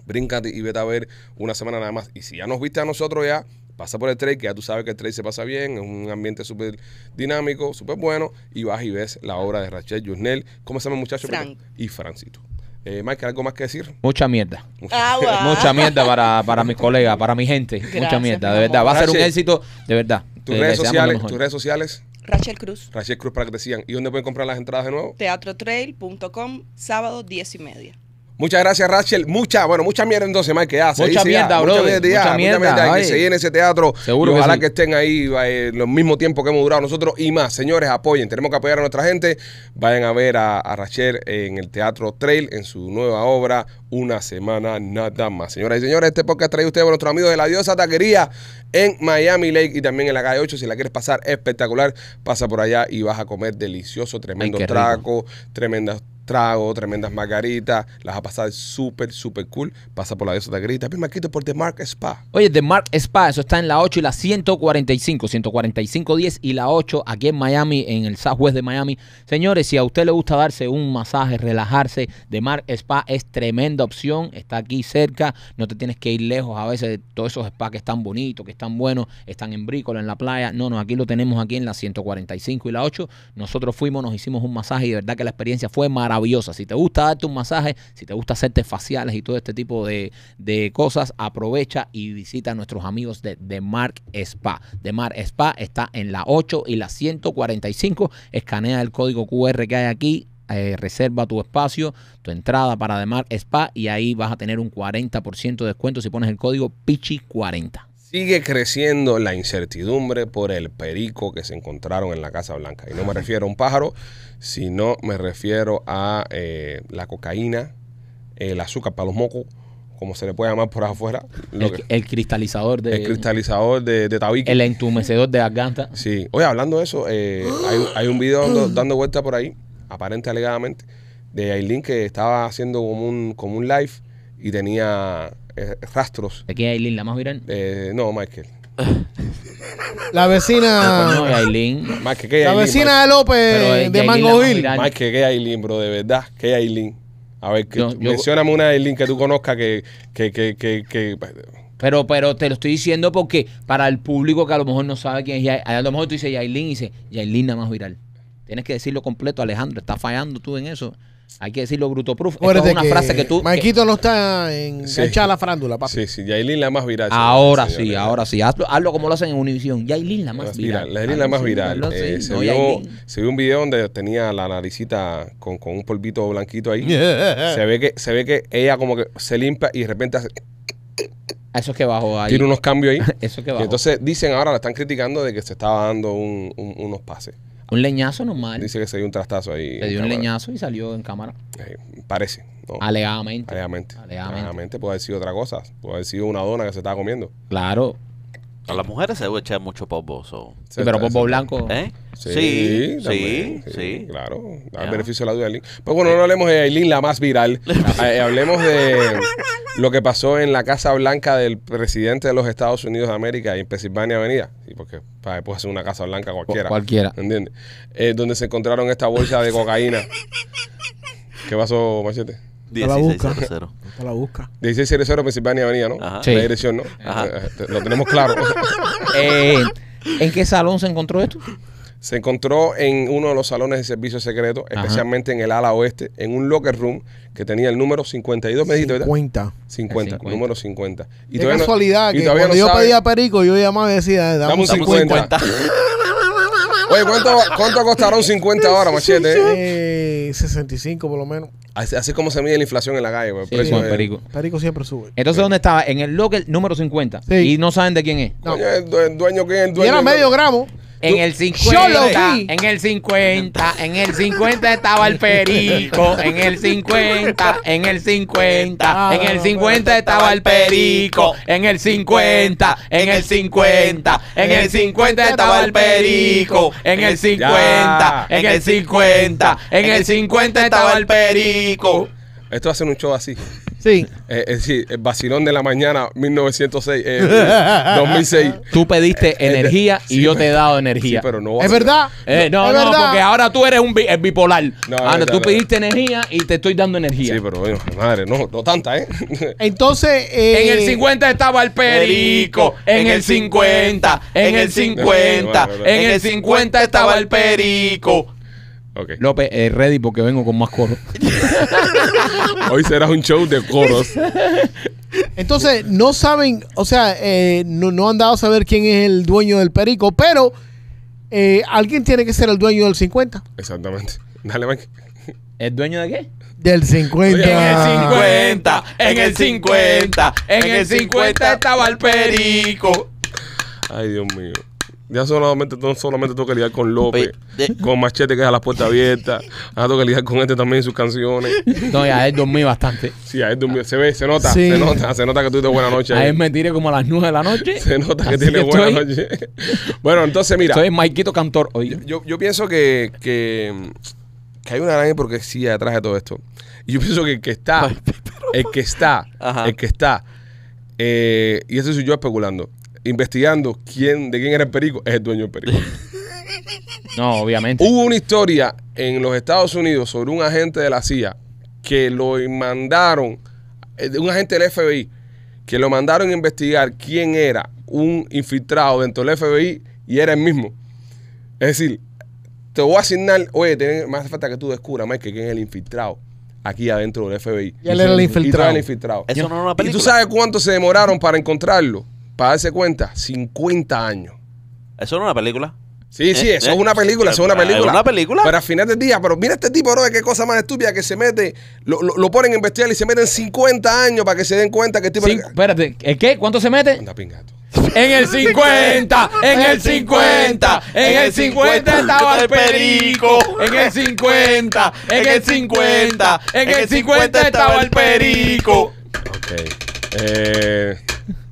bríncate y vete a ver una semana nada más. Y si ya nos viste a nosotros ya, pasa por el trade, que ya tú sabes que el trade se pasa bien, es un ambiente súper dinámico, súper bueno, y vas y ves la obra de Rachel Junel. ¿Cómo se llama el muchacho? Frank. Y Francito. Eh, Michael, ¿algo más que decir? Mucha mierda. Ah, Mucha mierda para, para mis colegas, para mi gente. Mucha mierda, de verdad. Va a ser un éxito, de verdad. Tus redes sociales, tus redes sociales. Rachel Cruz. Rachel Cruz para que decían. ¿Y dónde pueden comprar las entradas de nuevo? Teatrotrail.com, sábado 10 y media. Muchas gracias, Rachel. Mucha, bueno, mucha mierda entonces, más que hace. Mucha, mierda, bro. Mucha mierda, Que se llene ese teatro. Seguro. ojalá que, estén ahí eh, los mismo tiempo que hemos durado nosotros y más. Señores, apoyen. Tenemos que apoyar a nuestra gente. Vayan a ver a, Rachel en el Teatro Trail en su nueva obra, Una Semana Nada Más. Señoras y señores, este podcast trae ustedes a nuestros amigos de la Diosa Taquería en Miami Lake y también en la calle 8. Si la quieres pasar espectacular, pasa por allá y vas a comer delicioso, tremendo traco, tremenda trago tremendas margaritas, las ha pasado súper, súper cool. Pasa por la Diosa Grita. me quito por The Mark Spa. Oye, The Mark Spa, eso está en la 8 y la 145, 145, 10 y la 8 aquí en Miami, en el Southwest de Miami. Señores, si a usted le gusta darse un masaje, relajarse, The Mark Spa es tremenda opción. Está aquí cerca, no te tienes que ir lejos a veces de todos esos spas que están bonitos, que están buenos, están en Brícola, en la playa. No, no, aquí lo tenemos aquí en la 145 y la 8. Nosotros fuimos, nos hicimos un masaje y de verdad que la experiencia fue maravillosa si te gusta darte un masaje, si te gusta hacerte faciales y todo este tipo de, cosas, aprovecha y visita a nuestros amigos de, The Mark Spa. The Mark Spa está en la 8 y la 145. Escanea el código QR que hay aquí. Eh, reserva tu espacio, tu entrada para The Mark Spa y ahí vas a tener un 40% de descuento si pones el código PICHI40. Sigue creciendo la incertidumbre por el perico que se encontraron en la Casa Blanca. Y no me refiero a un pájaro, sino me refiero a eh, la cocaína, el azúcar para los mocos, como se le puede llamar por afuera. El, cristalizador de... El cristalizador de, tabique. El entumecedor de garganta. Sí. Oye, hablando de eso, eh, (gasps) hay, un video dando, vuelta por ahí, aparente alegadamente, de Aileen que estaba haciendo como un, como un live y tenía eh, rastros. ¿De quién es Aileen, la más viral? Eh, no, Michael. (laughs) La vecina. No, Aileen. Más que La vecina de López de Mango más Hill. qué que Aileen, bro, de verdad, es Aileen. A ver, que, una Aileen que tú conozcas que, que, que, que, Pero, pero te lo estoy diciendo porque para el público que a lo mejor no sabe quién es Yailin, a lo mejor tú dices Aileen y dice Aileen la más viral. Tienes que decirlo completo, Alejandro, estás fallando tú en eso. Hay que decirlo brutoproof. proof. es una frase que tú. Maquito no está en sí. la frándula, papi. Sí, sí, Yailin la más viral. Ahora sí, ahora sí. Hazlo, hazlo, como lo hacen en Univision. Yailin la más viral. Mira, la más viral. Eh, se, vio, un video donde tenía la naricita con, con un polvito blanquito ahí. (laughs) Se, ve que, se ve que ella como que se limpia y de repente hace. Ah, eso es que bajó ahí. Tiene unos cambios ahí. (laughs) Eso que bajó. Y entonces dicen ahora, la están criticando de que se estaba dando un, unos pases. Un leñazo normal. Dice que se dio un trastazo ahí. Se dio un leñazo y salió en cámara. Eh, parece. Alegadamente. Alegadamente. Alegadamente. puede haber sido otra cosa. Puede haber sido una dona que se estaba comiendo. Claro. A las mujeres se debe echar mucho polvo. pero popo blanco. ¿Eh? Sí, sí, sí, Claro, da beneficio de la duda de Aileen. Pues bueno, no hablemos de Aileen, la más viral. (laughs) Eh, hablemos de lo que pasó en la Casa Blanca del presidente de los Estados Unidos de América en Pennsylvania Avenida. Sí, porque para después es una Casa Blanca cualquiera. Cualquiera. ¿Entiendes? Eh, donde se encontraron esta bolsa de cocaína. ¿Qué pasó, Machete? A la busca. 1600. Pensilvania Avenida, ¿no? Ajá. Sí. La dirección, ¿no? Eh, eh, lo tenemos claro. (laughs) Eh, ¿En qué salón se encontró esto? Se encontró en uno de los salones de servicio secreto, especialmente en el ala oeste, en un locker room que tenía el número 52, me dijiste, ¿verdad? 50. 50, número 50. Y Qué casualidad, que cuando yo sabe, pedía perico, yo llamaba y decía, dame, dame un 50. (laughs) Oye, ¿cuánto, costaron 50 ahora, machete? Eh, 65 eh, por lo menos. Así, como se mide la inflación en la calle, el precio Perico. Perico siempre sube. Entonces, ¿dónde estaba? En el local número 50. Y no saben de quién es. el dueño quién es el dueño. Y era medio gramo. En el 50, en el 50, en el 50 estaba el perico, en el 50, en el 50, en el 50 estaba el perico, en el 50, en el 50, en el 50 estaba el perico, en el 50, en el 50, en el 50 estaba el perico. Esto hace un show así. (laughs) Eh, eh, sí. Eh, es decir, el vacilón de la mañana 1906, 2006. Eh, (laughs) tú pediste energía y yo te he dado energía. pero no. ¿Es verdad? no, no, porque ahora tú eres un bipolar. No, ah, tú pediste energía y te estoy dando energía. Sí, pero madre, no, no tanta, ¿eh? (laughs) Entonces. en el 50 estaba el perico. En el 50. En el 50. En el 50 estaba el perico. López, eh, ready porque vengo con más coros. (laughs) Hoy será un show de coros. Entonces, no saben, o sea, eh, no, han dado a saber quién es el dueño del perico, pero eh, alguien tiene que ser el dueño del 50. Exactamente. Dale, Mike. ¿El dueño de qué? Del 50. En el 50, en el 50, en el 50 estaba el perico. Ay, Dios mío. Ya solamente, solamente tengo que lidiar con López, con Machete que deja a la puerta abierta. Ahora tengo que lidiar con este también sus canciones. No, ya él dormí bastante. Sí, a él dormí. Se ve, se nota, se nota, se nota que tú tienes buena noche. A él me tire como a las nueve de la noche. Se nota que tiene buena noche. Bueno, entonces mira. Soy Maikito Cantor hoy. Yo, yo pienso que, que, hay una gran hipocresía detrás de todo esto. Y yo pienso que el que está, (laughs) el que está, el que está, eh, y eso soy yo especulando investigando quién, de quién era el perico, es el dueño del perico. (laughs) No, obviamente. Hubo una historia en los Estados Unidos sobre un agente de la CIA que lo mandaron, eh, un agente del FBI, que lo mandaron a investigar quién era un infiltrado dentro del FBI y era el mismo. Es decir, te voy a asignar, oye, más hace falta que tú descubras, Mike, quién es el infiltrado aquí adentro del FBI. Y él era el infiltrado. ¿Y tú sabes cuánto se demoraron para encontrarlo? para darse cuenta, 50 años. Eso es una película. Sí, sí, eh, eso es eh, una película, eso es una película. una película. Pero al final del día, pero mira este tipo, bro, qué cosa más estúpida que se mete, lo, ponen en bestial y se meten 50 años para que se den cuenta que el tipo... Espérate, ¿el qué? ¿Cuánto se mete? Anda, pingato. En el 50, (laughs) en el 50, en el 50 estaba el perico. En el 50, en el 50, en el 50 estaba el perico. Ok. Eh...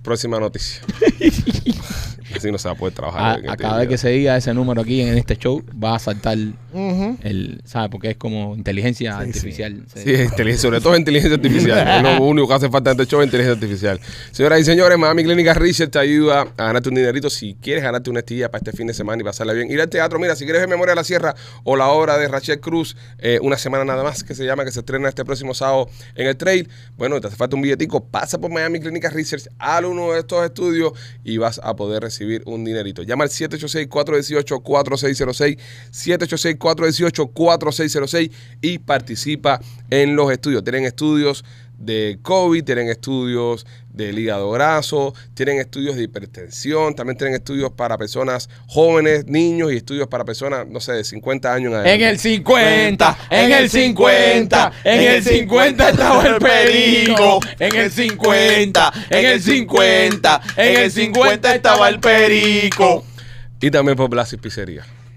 Próxima noticia. (laughs) Así no se va a poder trabajar. A, cada vez que se diga ese número aquí en este show, va a saltar el. ¿Sabes? Porque es como inteligencia artificial. Sí, sobre todo inteligencia artificial. es lo único que hace falta en este show, inteligencia artificial. Señoras y señores, Miami Clínica Research te ayuda a ganarte un dinerito si quieres ganarte una estilla para este fin de semana y pasarla bien. Ir al teatro, mira, si quieres ver Memoria de la Sierra o la obra de Rachel Cruz, eh, una semana nada más que se llama, que se estrena este próximo sábado en el trail. Bueno, te hace falta un billetico, pasa por Miami Clínica Research al uno de estos estudios y vas a poder recibir recibir un dinerito. Llama al 786-418-4606, 786-418-4606 y participa en los estudios. Tienen estudios de COVID, tienen estudios De hígado graso, tienen estudios de hipertensión, también tienen estudios para personas jóvenes, niños y estudios para personas, no sé, de 50 años en En el 50, en el 50, en el 50 estaba el perico, en el 50, en el 50, en el 50 estaba el perico. Y también por Blas y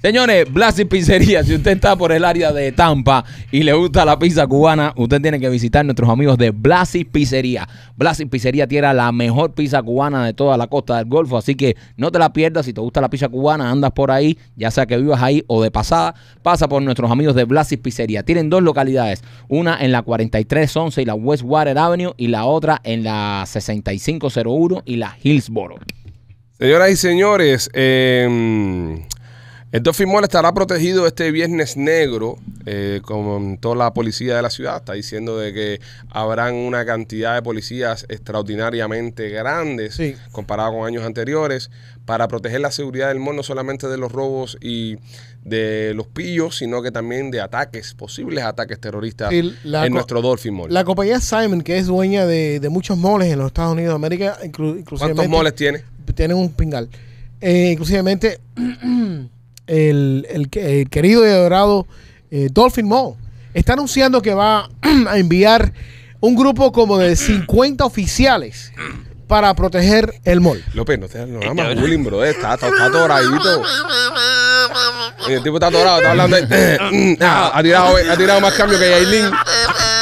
Señores, Blas Pizzería, si usted está por el área de Tampa y le gusta la pizza cubana, usted tiene que visitar a nuestros amigos de Blas Pizzería. Blas Pizzería tiene la mejor pizza cubana de toda la costa del Golfo, así que no te la pierdas. Si te gusta la pizza cubana, andas por ahí, ya sea que vivas ahí o de pasada, pasa por nuestros amigos de Blas Pizzería. Tienen dos localidades, una en la 4311 y la West Water Avenue y la otra en la 6501 y la Hillsboro. Señoras y señores, eh el Dolphin Mall estará protegido este viernes negro, eh, con toda la policía de la ciudad. Está diciendo de que habrán una cantidad de policías extraordinariamente grandes comparado con años anteriores para proteger la seguridad del mall, no solamente de los robos y de los pillos, sino que también de ataques, posibles ataques terroristas en nuestro Dolphin Mall. La compañía Simon, que es dueña de, muchos moles en los Estados Unidos de América, inclusive... ¿Cuántos moles tiene? Tiene un pingal. Eh, inclusivemente... (clears throat) el, el, querido y adorado eh, Dolphin Mall, está anunciando que va (clears throat) a enviar un grupo como de 50 oficiales para proteger el mall. López, no te no este bullying, bro. Está, está, (laughs) El tipo está atorado, está hablando. De, (clears throat) ah, ha, tirado, ha tirado más cambio que Yailin.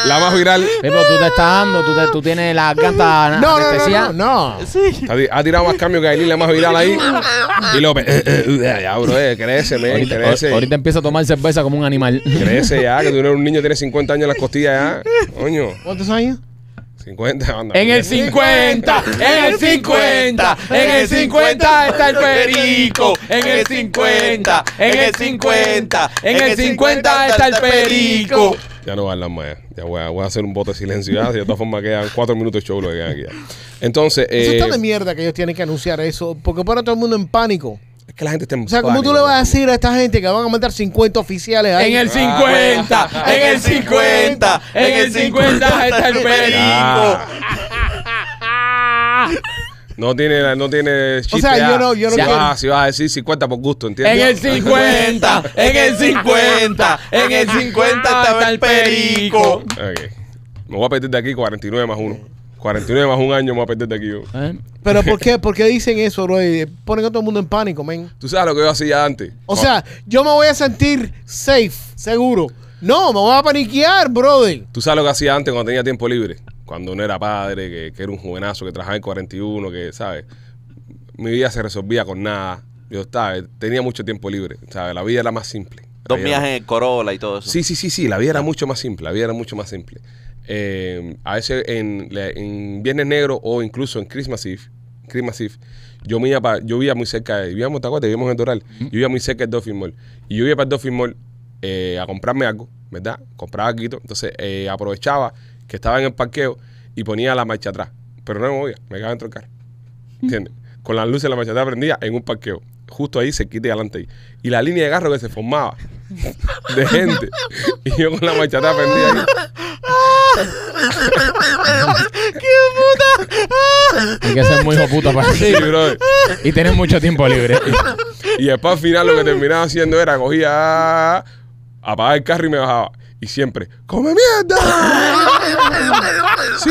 La más viral. Eh, pero tú te estás dando, tú, tienes la garganta no, No, no, no, Sí. Ha tirado más cambio que Aileen, la más viral ahí. Y López, ya, eh, eh, bro, eh, crece, me, ahorita, empieza a tomar cerveza como un animal. Crece ya, que tú eres un niño, tienes 50 años en las costillas ya. Coño. ¿Cuántos años? 50, anda. En el 50, en el 50, en el 50 está el perico. En el 50, en el 50, en el 50 está el perico. Ya no va a hablar más. Ya voy a, hacer un bote de silencio. de todas formas, quedan cuatro minutos de show que quedan aquí. Entonces. Eh, eso está eh, de mierda que ellos tienen que anunciar eso. Porque pone todo el mundo en pánico. Es que la gente está en pánico. O sea, ¿cómo tú le vas a decir a esta gente que van a mandar 50 oficiales ahí? En el 50, ah, en el 50, en el 50, está el no tiene, no tiene chiste. O sea, yo no, yo si, si a decir 50 por gusto, ¿entiendes? En el 50, en el 50, en el 50 ah, está el perico. Me voy a perder de aquí 49 más 1. 49 más un año me voy a perder de aquí yo. ¿Eh? Pero ¿por qué, ¿por qué dicen eso, bro? Ponen a todo el mundo en pánico, men. Tú sabes lo que yo hacía antes. O sea, yo me voy a sentir safe, seguro. No, me voy a paniquear, brother. Tú sabes lo que hacía antes cuando tenía tiempo libre cuando no era padre, que, era un juvenazo, que trabajaba en 41, que, ¿sabes? Mi vida se resolvía con nada. Yo, estaba... Tenía mucho tiempo libre, ¿sabes? La vida era más simple. Dos viajes en el Corolla y todo eso. Sí, sí, sí, sí. La vida era ah. mucho más simple. La vida era mucho más simple. Eh, a veces en, Viernes Negro o incluso en Christmas Eve, Christmas Eve yo, me iba yo vivía muy cerca, vivíamos, en Vivíamos en Doral. Yo vivía muy cerca de Dolphin Mall. Y yo iba para el Dolphin Mall eh, a comprarme algo, ¿verdad? Compraba algo. Entonces eh, aprovechaba que estaba en el parqueo y ponía la marcha atrás. Pero no me movía, me quedaba dentro del carro. ¿Entiendes? (laughs) Con las luces de la marcha atrás en un parqueo. Justo ahí se quite adelante Y la línea de garro que se formaba de gente. Y yo con la marcha atrás prendida (laughs) ¡Qué puta! Hay que ser muy puta para sí, Y tener mucho tiempo libre. Y, después al final lo que terminaba haciendo era cogía apagaba el carro y me bajaba y siempre, ¡come mierda! (laughs) ¡Sí,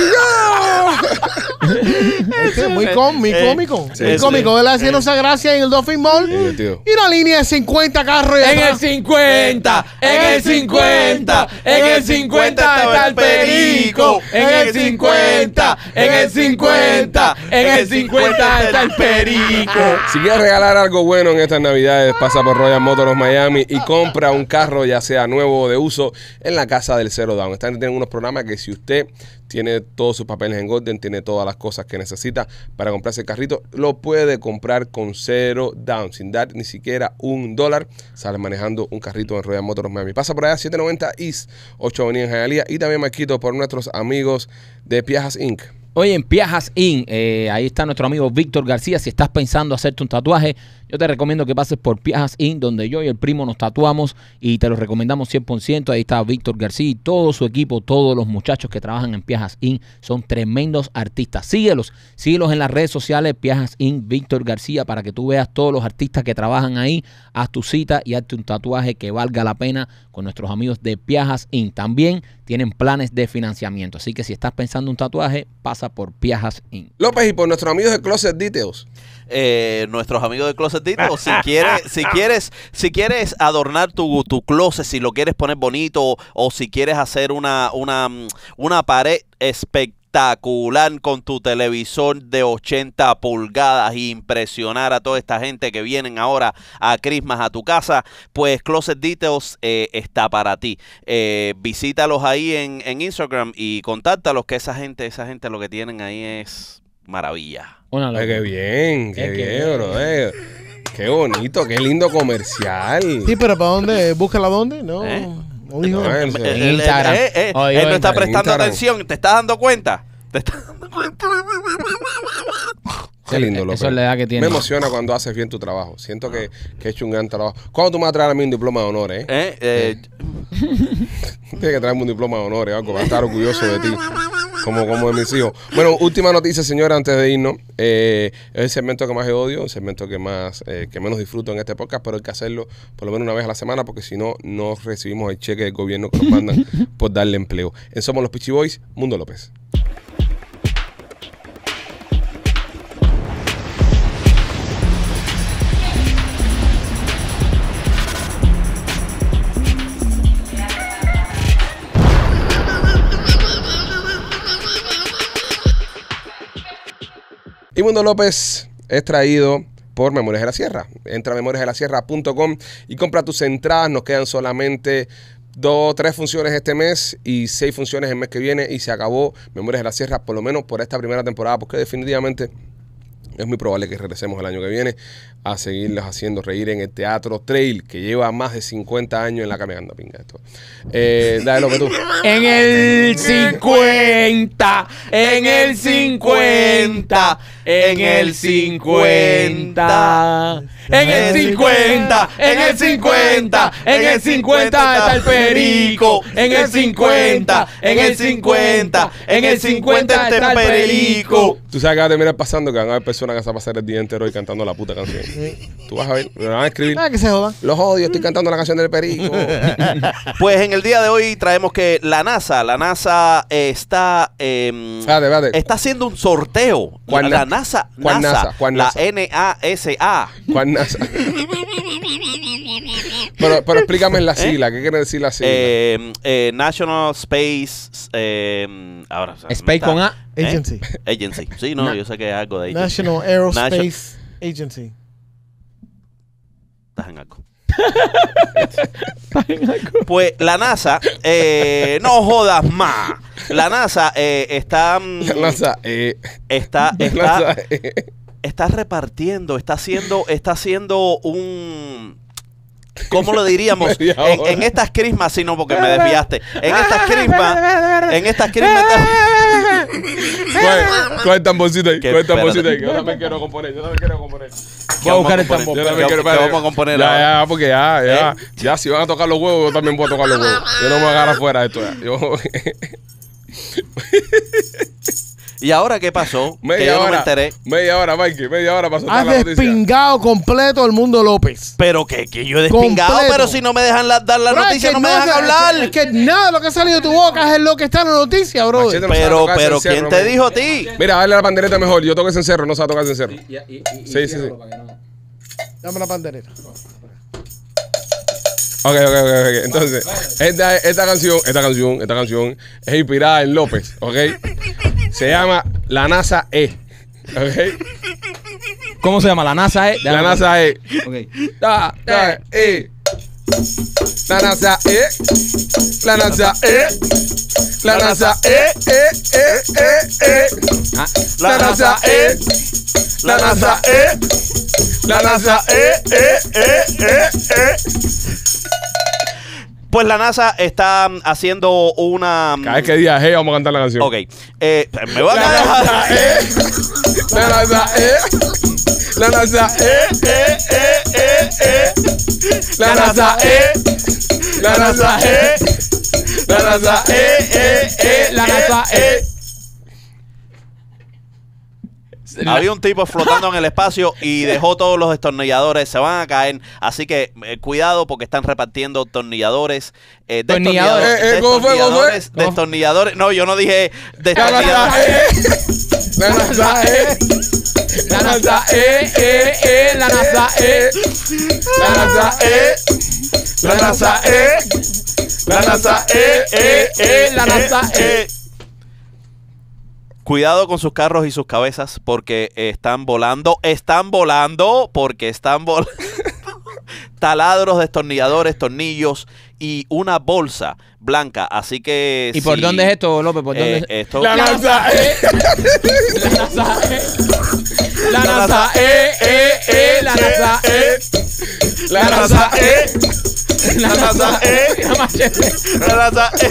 es este es muy cómico, muy cómico. Él esa gracia en el Dolphin Mall. Y una línea de 50 carros. En el 50, en el 50, en el 50 está el perico. En el 50, en el 50, en el 50 está el perico. Si quieres regalar algo bueno en estas navidades, pasa por Royal Motors Miami y compra un carro, ya sea nuevo o de uso en la casa del Zero Down. Están teniendo unos programas que si usted tiene todos sus papeles en Golden. tiene todas las cosas que necesita para comprarse el carrito, lo puede comprar con cero Down, sin dar ni siquiera un dólar. Sale manejando un carrito en Royal Motors Miami. Pasa por allá 790 y 8 Avenida en Hialeah y también me quito por nuestros amigos de Piajas Inc. Oye, en Piajas In, eh, ahí está nuestro amigo Víctor García. Si estás pensando hacerte un tatuaje, yo te recomiendo que pases por Piajas In, donde yo y el primo nos tatuamos y te lo recomendamos 100%. Ahí está Víctor García y todo su equipo, todos los muchachos que trabajan en Piajas In, son tremendos artistas. Síguelos, síguelos en las redes sociales, Piajas In, Víctor García, para que tú veas todos los artistas que trabajan ahí. Haz tu cita y hazte un tatuaje que valga la pena con nuestros amigos de Piajas In. También tienen planes de financiamiento. Así que si estás pensando un tatuaje, pasa por Piajas Inc. López y por nuestros amigos de Closet Details. Eh, nuestros amigos de Closet Details, si quieres, si quieres, si quieres adornar tu, tu closet, si lo quieres poner bonito o, si quieres hacer una, una, una pared espectacular espectacular con tu televisor de 80 pulgadas y e impresionar a toda esta gente que vienen ahora a Christmas a tu casa, pues Closet Details eh, está para ti. Eh, visítalos ahí en, Instagram y contáctalos que esa gente, esa gente lo que tienen ahí es maravilla. Una qué bien, qué, bien, Qué bonito, qué lindo comercial. Sí, pero ¿para dónde? ¿Búscala dónde? No. ¿Eh? él no está prestando atención. ¿Te está dando cuenta? ¿Te estás dando cuenta? (laughs) Qué lindo, loco. que Me emociona cuando haces bien tu trabajo. Siento que, he hecho un gran trabajo. ¿Cuándo tú me vas a traer a mí un diploma de honores? Eh? ¿Eh? Eh, (laughs) Tienes que traerme un diploma de honor algo para estar orgulloso de ti. Como, como de mis hijos. Bueno, última noticia, señora, antes de irnos. es el segmento que más odio, el segmento que más que menos disfruto en este podcast, pero hay que hacerlo por lo menos una vez a la semana porque si no, no recibimos el cheque del gobierno que nos mandan (laughs) por darle empleo. En Somos los Boys, Mundo López. Y Mundo López es traído por Memorias de la Sierra. Entra a memoriasdelasierra.com y compra tus entradas. Nos quedan solamente dos, tres funciones este mes y seis funciones el mes que viene y se acabó Memorias de la Sierra, por lo menos por esta primera temporada, porque definitivamente es muy probable que regresemos el año que viene a seguirlos haciendo reír en el Teatro Trail, que lleva más de 50 años en la caminando, pinga. Esto. Eh, dale lo que tú. (laughs) En el 50, en el 50, en el 50. En el 50, en el 50, en el 50 está el perico. En el 50, en el 50, en el 50 está el perico. Tú sabes que va a terminar pasando que van a haber personas que se van a pasar el día entero hoy cantando la puta canción. Tú vas a ver, me van a escribir. Ah, que se jodan. Los odio, estoy cantando la canción del perico. (laughs) pues en el día de hoy traemos que la NASA, la NASA eh, está, em, está haciendo un sorteo. la NASA, NASA, cuál NASA, a NASA? la NASA pero, explícame la ¿Eh? sigla, ¿qué quiere decir la sigla? Eh, eh, National Space. ahora, Space Agency. Agency. Sí, no, yo sé que es algo de agency. National Aerospace Agency. Estás en algo. pues la NASA, no jodas más. La NASA está. Mm, la NASA, eh, está. la NASA, está repartiendo, está haciendo, está haciendo un... ¿Cómo lo diríamos? (laughs) en, estas crismas, si no, porque me (laughs) desviaste. En estas (laughs) crismas, en estas crismas... ¿Cuál, ¿Cuál tamborcito ahí? ¿Cuál tamborcito Yo también quiero componer, yo también quiero componer. Voy a buscar el tambor. Yo también quiero componer. ya, ya, porque ya, ya. Eh. Ya, si van a tocar los huevos, yo también voy a tocar los huevos. Yo no me agarrar afuera esto ya. Yo... ¿Y ahora qué pasó? (laughs) Media hora, no me Media hora, Mikey, media hora pasó. Has despingado completo el mundo López. Pero que, que yo he despingado, pero si no me dejan dar la noticia, no me dejan hablar. Es que nada de lo que ha salido de tu boca es lo que está en la noticia, bro. pero, pero, ¿quién te dijo a ti? Mira, dale la pandereta mejor. Yo toco ese encerro, no se va a tocar ese encerro. sí, sí, sí. Dame la pandereta. Ok, ok, ok, ok. Entonces, esta, esta canción, esta canción, esta canción es inspirada en López, ¿ok? Se llama la NASA E. ¿Ok? ¿Cómo se llama? La NASA E. La NASA E. Ok. La NASA E. La NASA E. La NASA E. La NASA E. E, E, E, E. e. Ah, la NASA e. e. La NASA e. e. La NASA E. E, E, E, E. Pues la NASA está mm, haciendo una. Mm, Cada vez que diga vamos a cantar la canción. Ok. Eh, pues, me van a dejar. Eh. La NASA, eh. La NASA, eh, eh, eh, eh, eh. La NASA, eh. eh. La NASA, eh. eh. La NASA, eh, eh, eh. La NASA, eh. Había un tipo flotando en el espacio y dejó todos los destornilladores, se van a caer. Así que cuidado porque están repartiendo tornilladores. Eh, destornilladores. ¿Cómo fue? Destornilladores, destornilladores. No, yo no dije destornilladores. La NASA es. La NASA es. La NASA es. La NASA es. La NASA es. La NASA es. La NASA es. La NASA es. Cuidado con sus carros y sus cabezas porque están volando. Están volando porque están volando. (laughs) Taladros, destornilladores, tornillos y una bolsa blanca. Así que. ¿Y por dónde es esto, López? ¿Por eh, dónde es? la (laughs) (laughs) eh. La NASA, e eh, la NASA, e La NASA, e La NASA, e La La NASA, eh.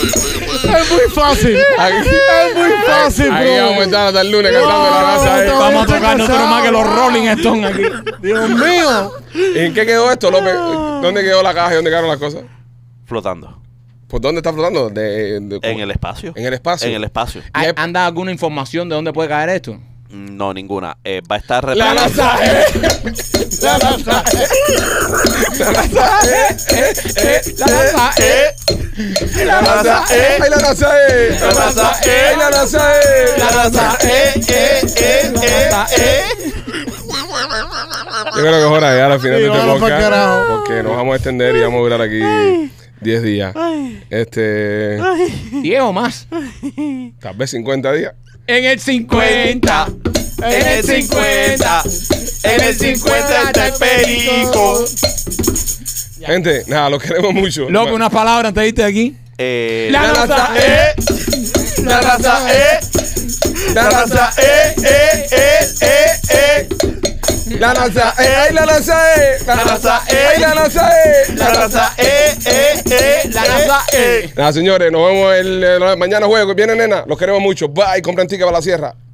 Es muy fácil. es muy fácil, Aquí vamos a estar hasta el lunes cantando la NASA, Vamos a tocar nosotros más que los Rolling Stones aquí. Dios mío. ¿En qué quedó esto, López? ¿Dónde quedó la caja y dónde quedaron las cosas? Flotando. ¿Por dónde está flotando? en el espacio. En el espacio. En el espacio. ¿Hay- ¿Anda alguna información de dónde puede caer esto? No, ninguna. Eh, va a estar La reparada. Eh. La Lazae. Eh. La Lazae. Eh, eh, eh, La Lazae. La Lazae. la Lazae. La Lazae. la Lazae. La Lazae. Eh, eh, eh, eh. Yo creo que es hora ya, al final de este podcast. Porque nos vamos a extender y vamos a durar aquí 10 días. Este. 10 o más. Tal vez 50 días en el 50. En el 50. En el 50 está el perico. Gente, nada, lo queremos mucho. Loco, una palabra, te diste aquí. Eh, la raza, eh. La raza, eh. La raza, eh, eh, eh, eh. La NASA, eh, ay, la NASA, eh. La NASA, eh. la raza, eh. E. La NASA, eh, eh, eh. La NASA, eh. E, e, Nada, señores, nos vemos mañana jueves que viene, nena. Los queremos mucho. Bye, compren tickets para la sierra.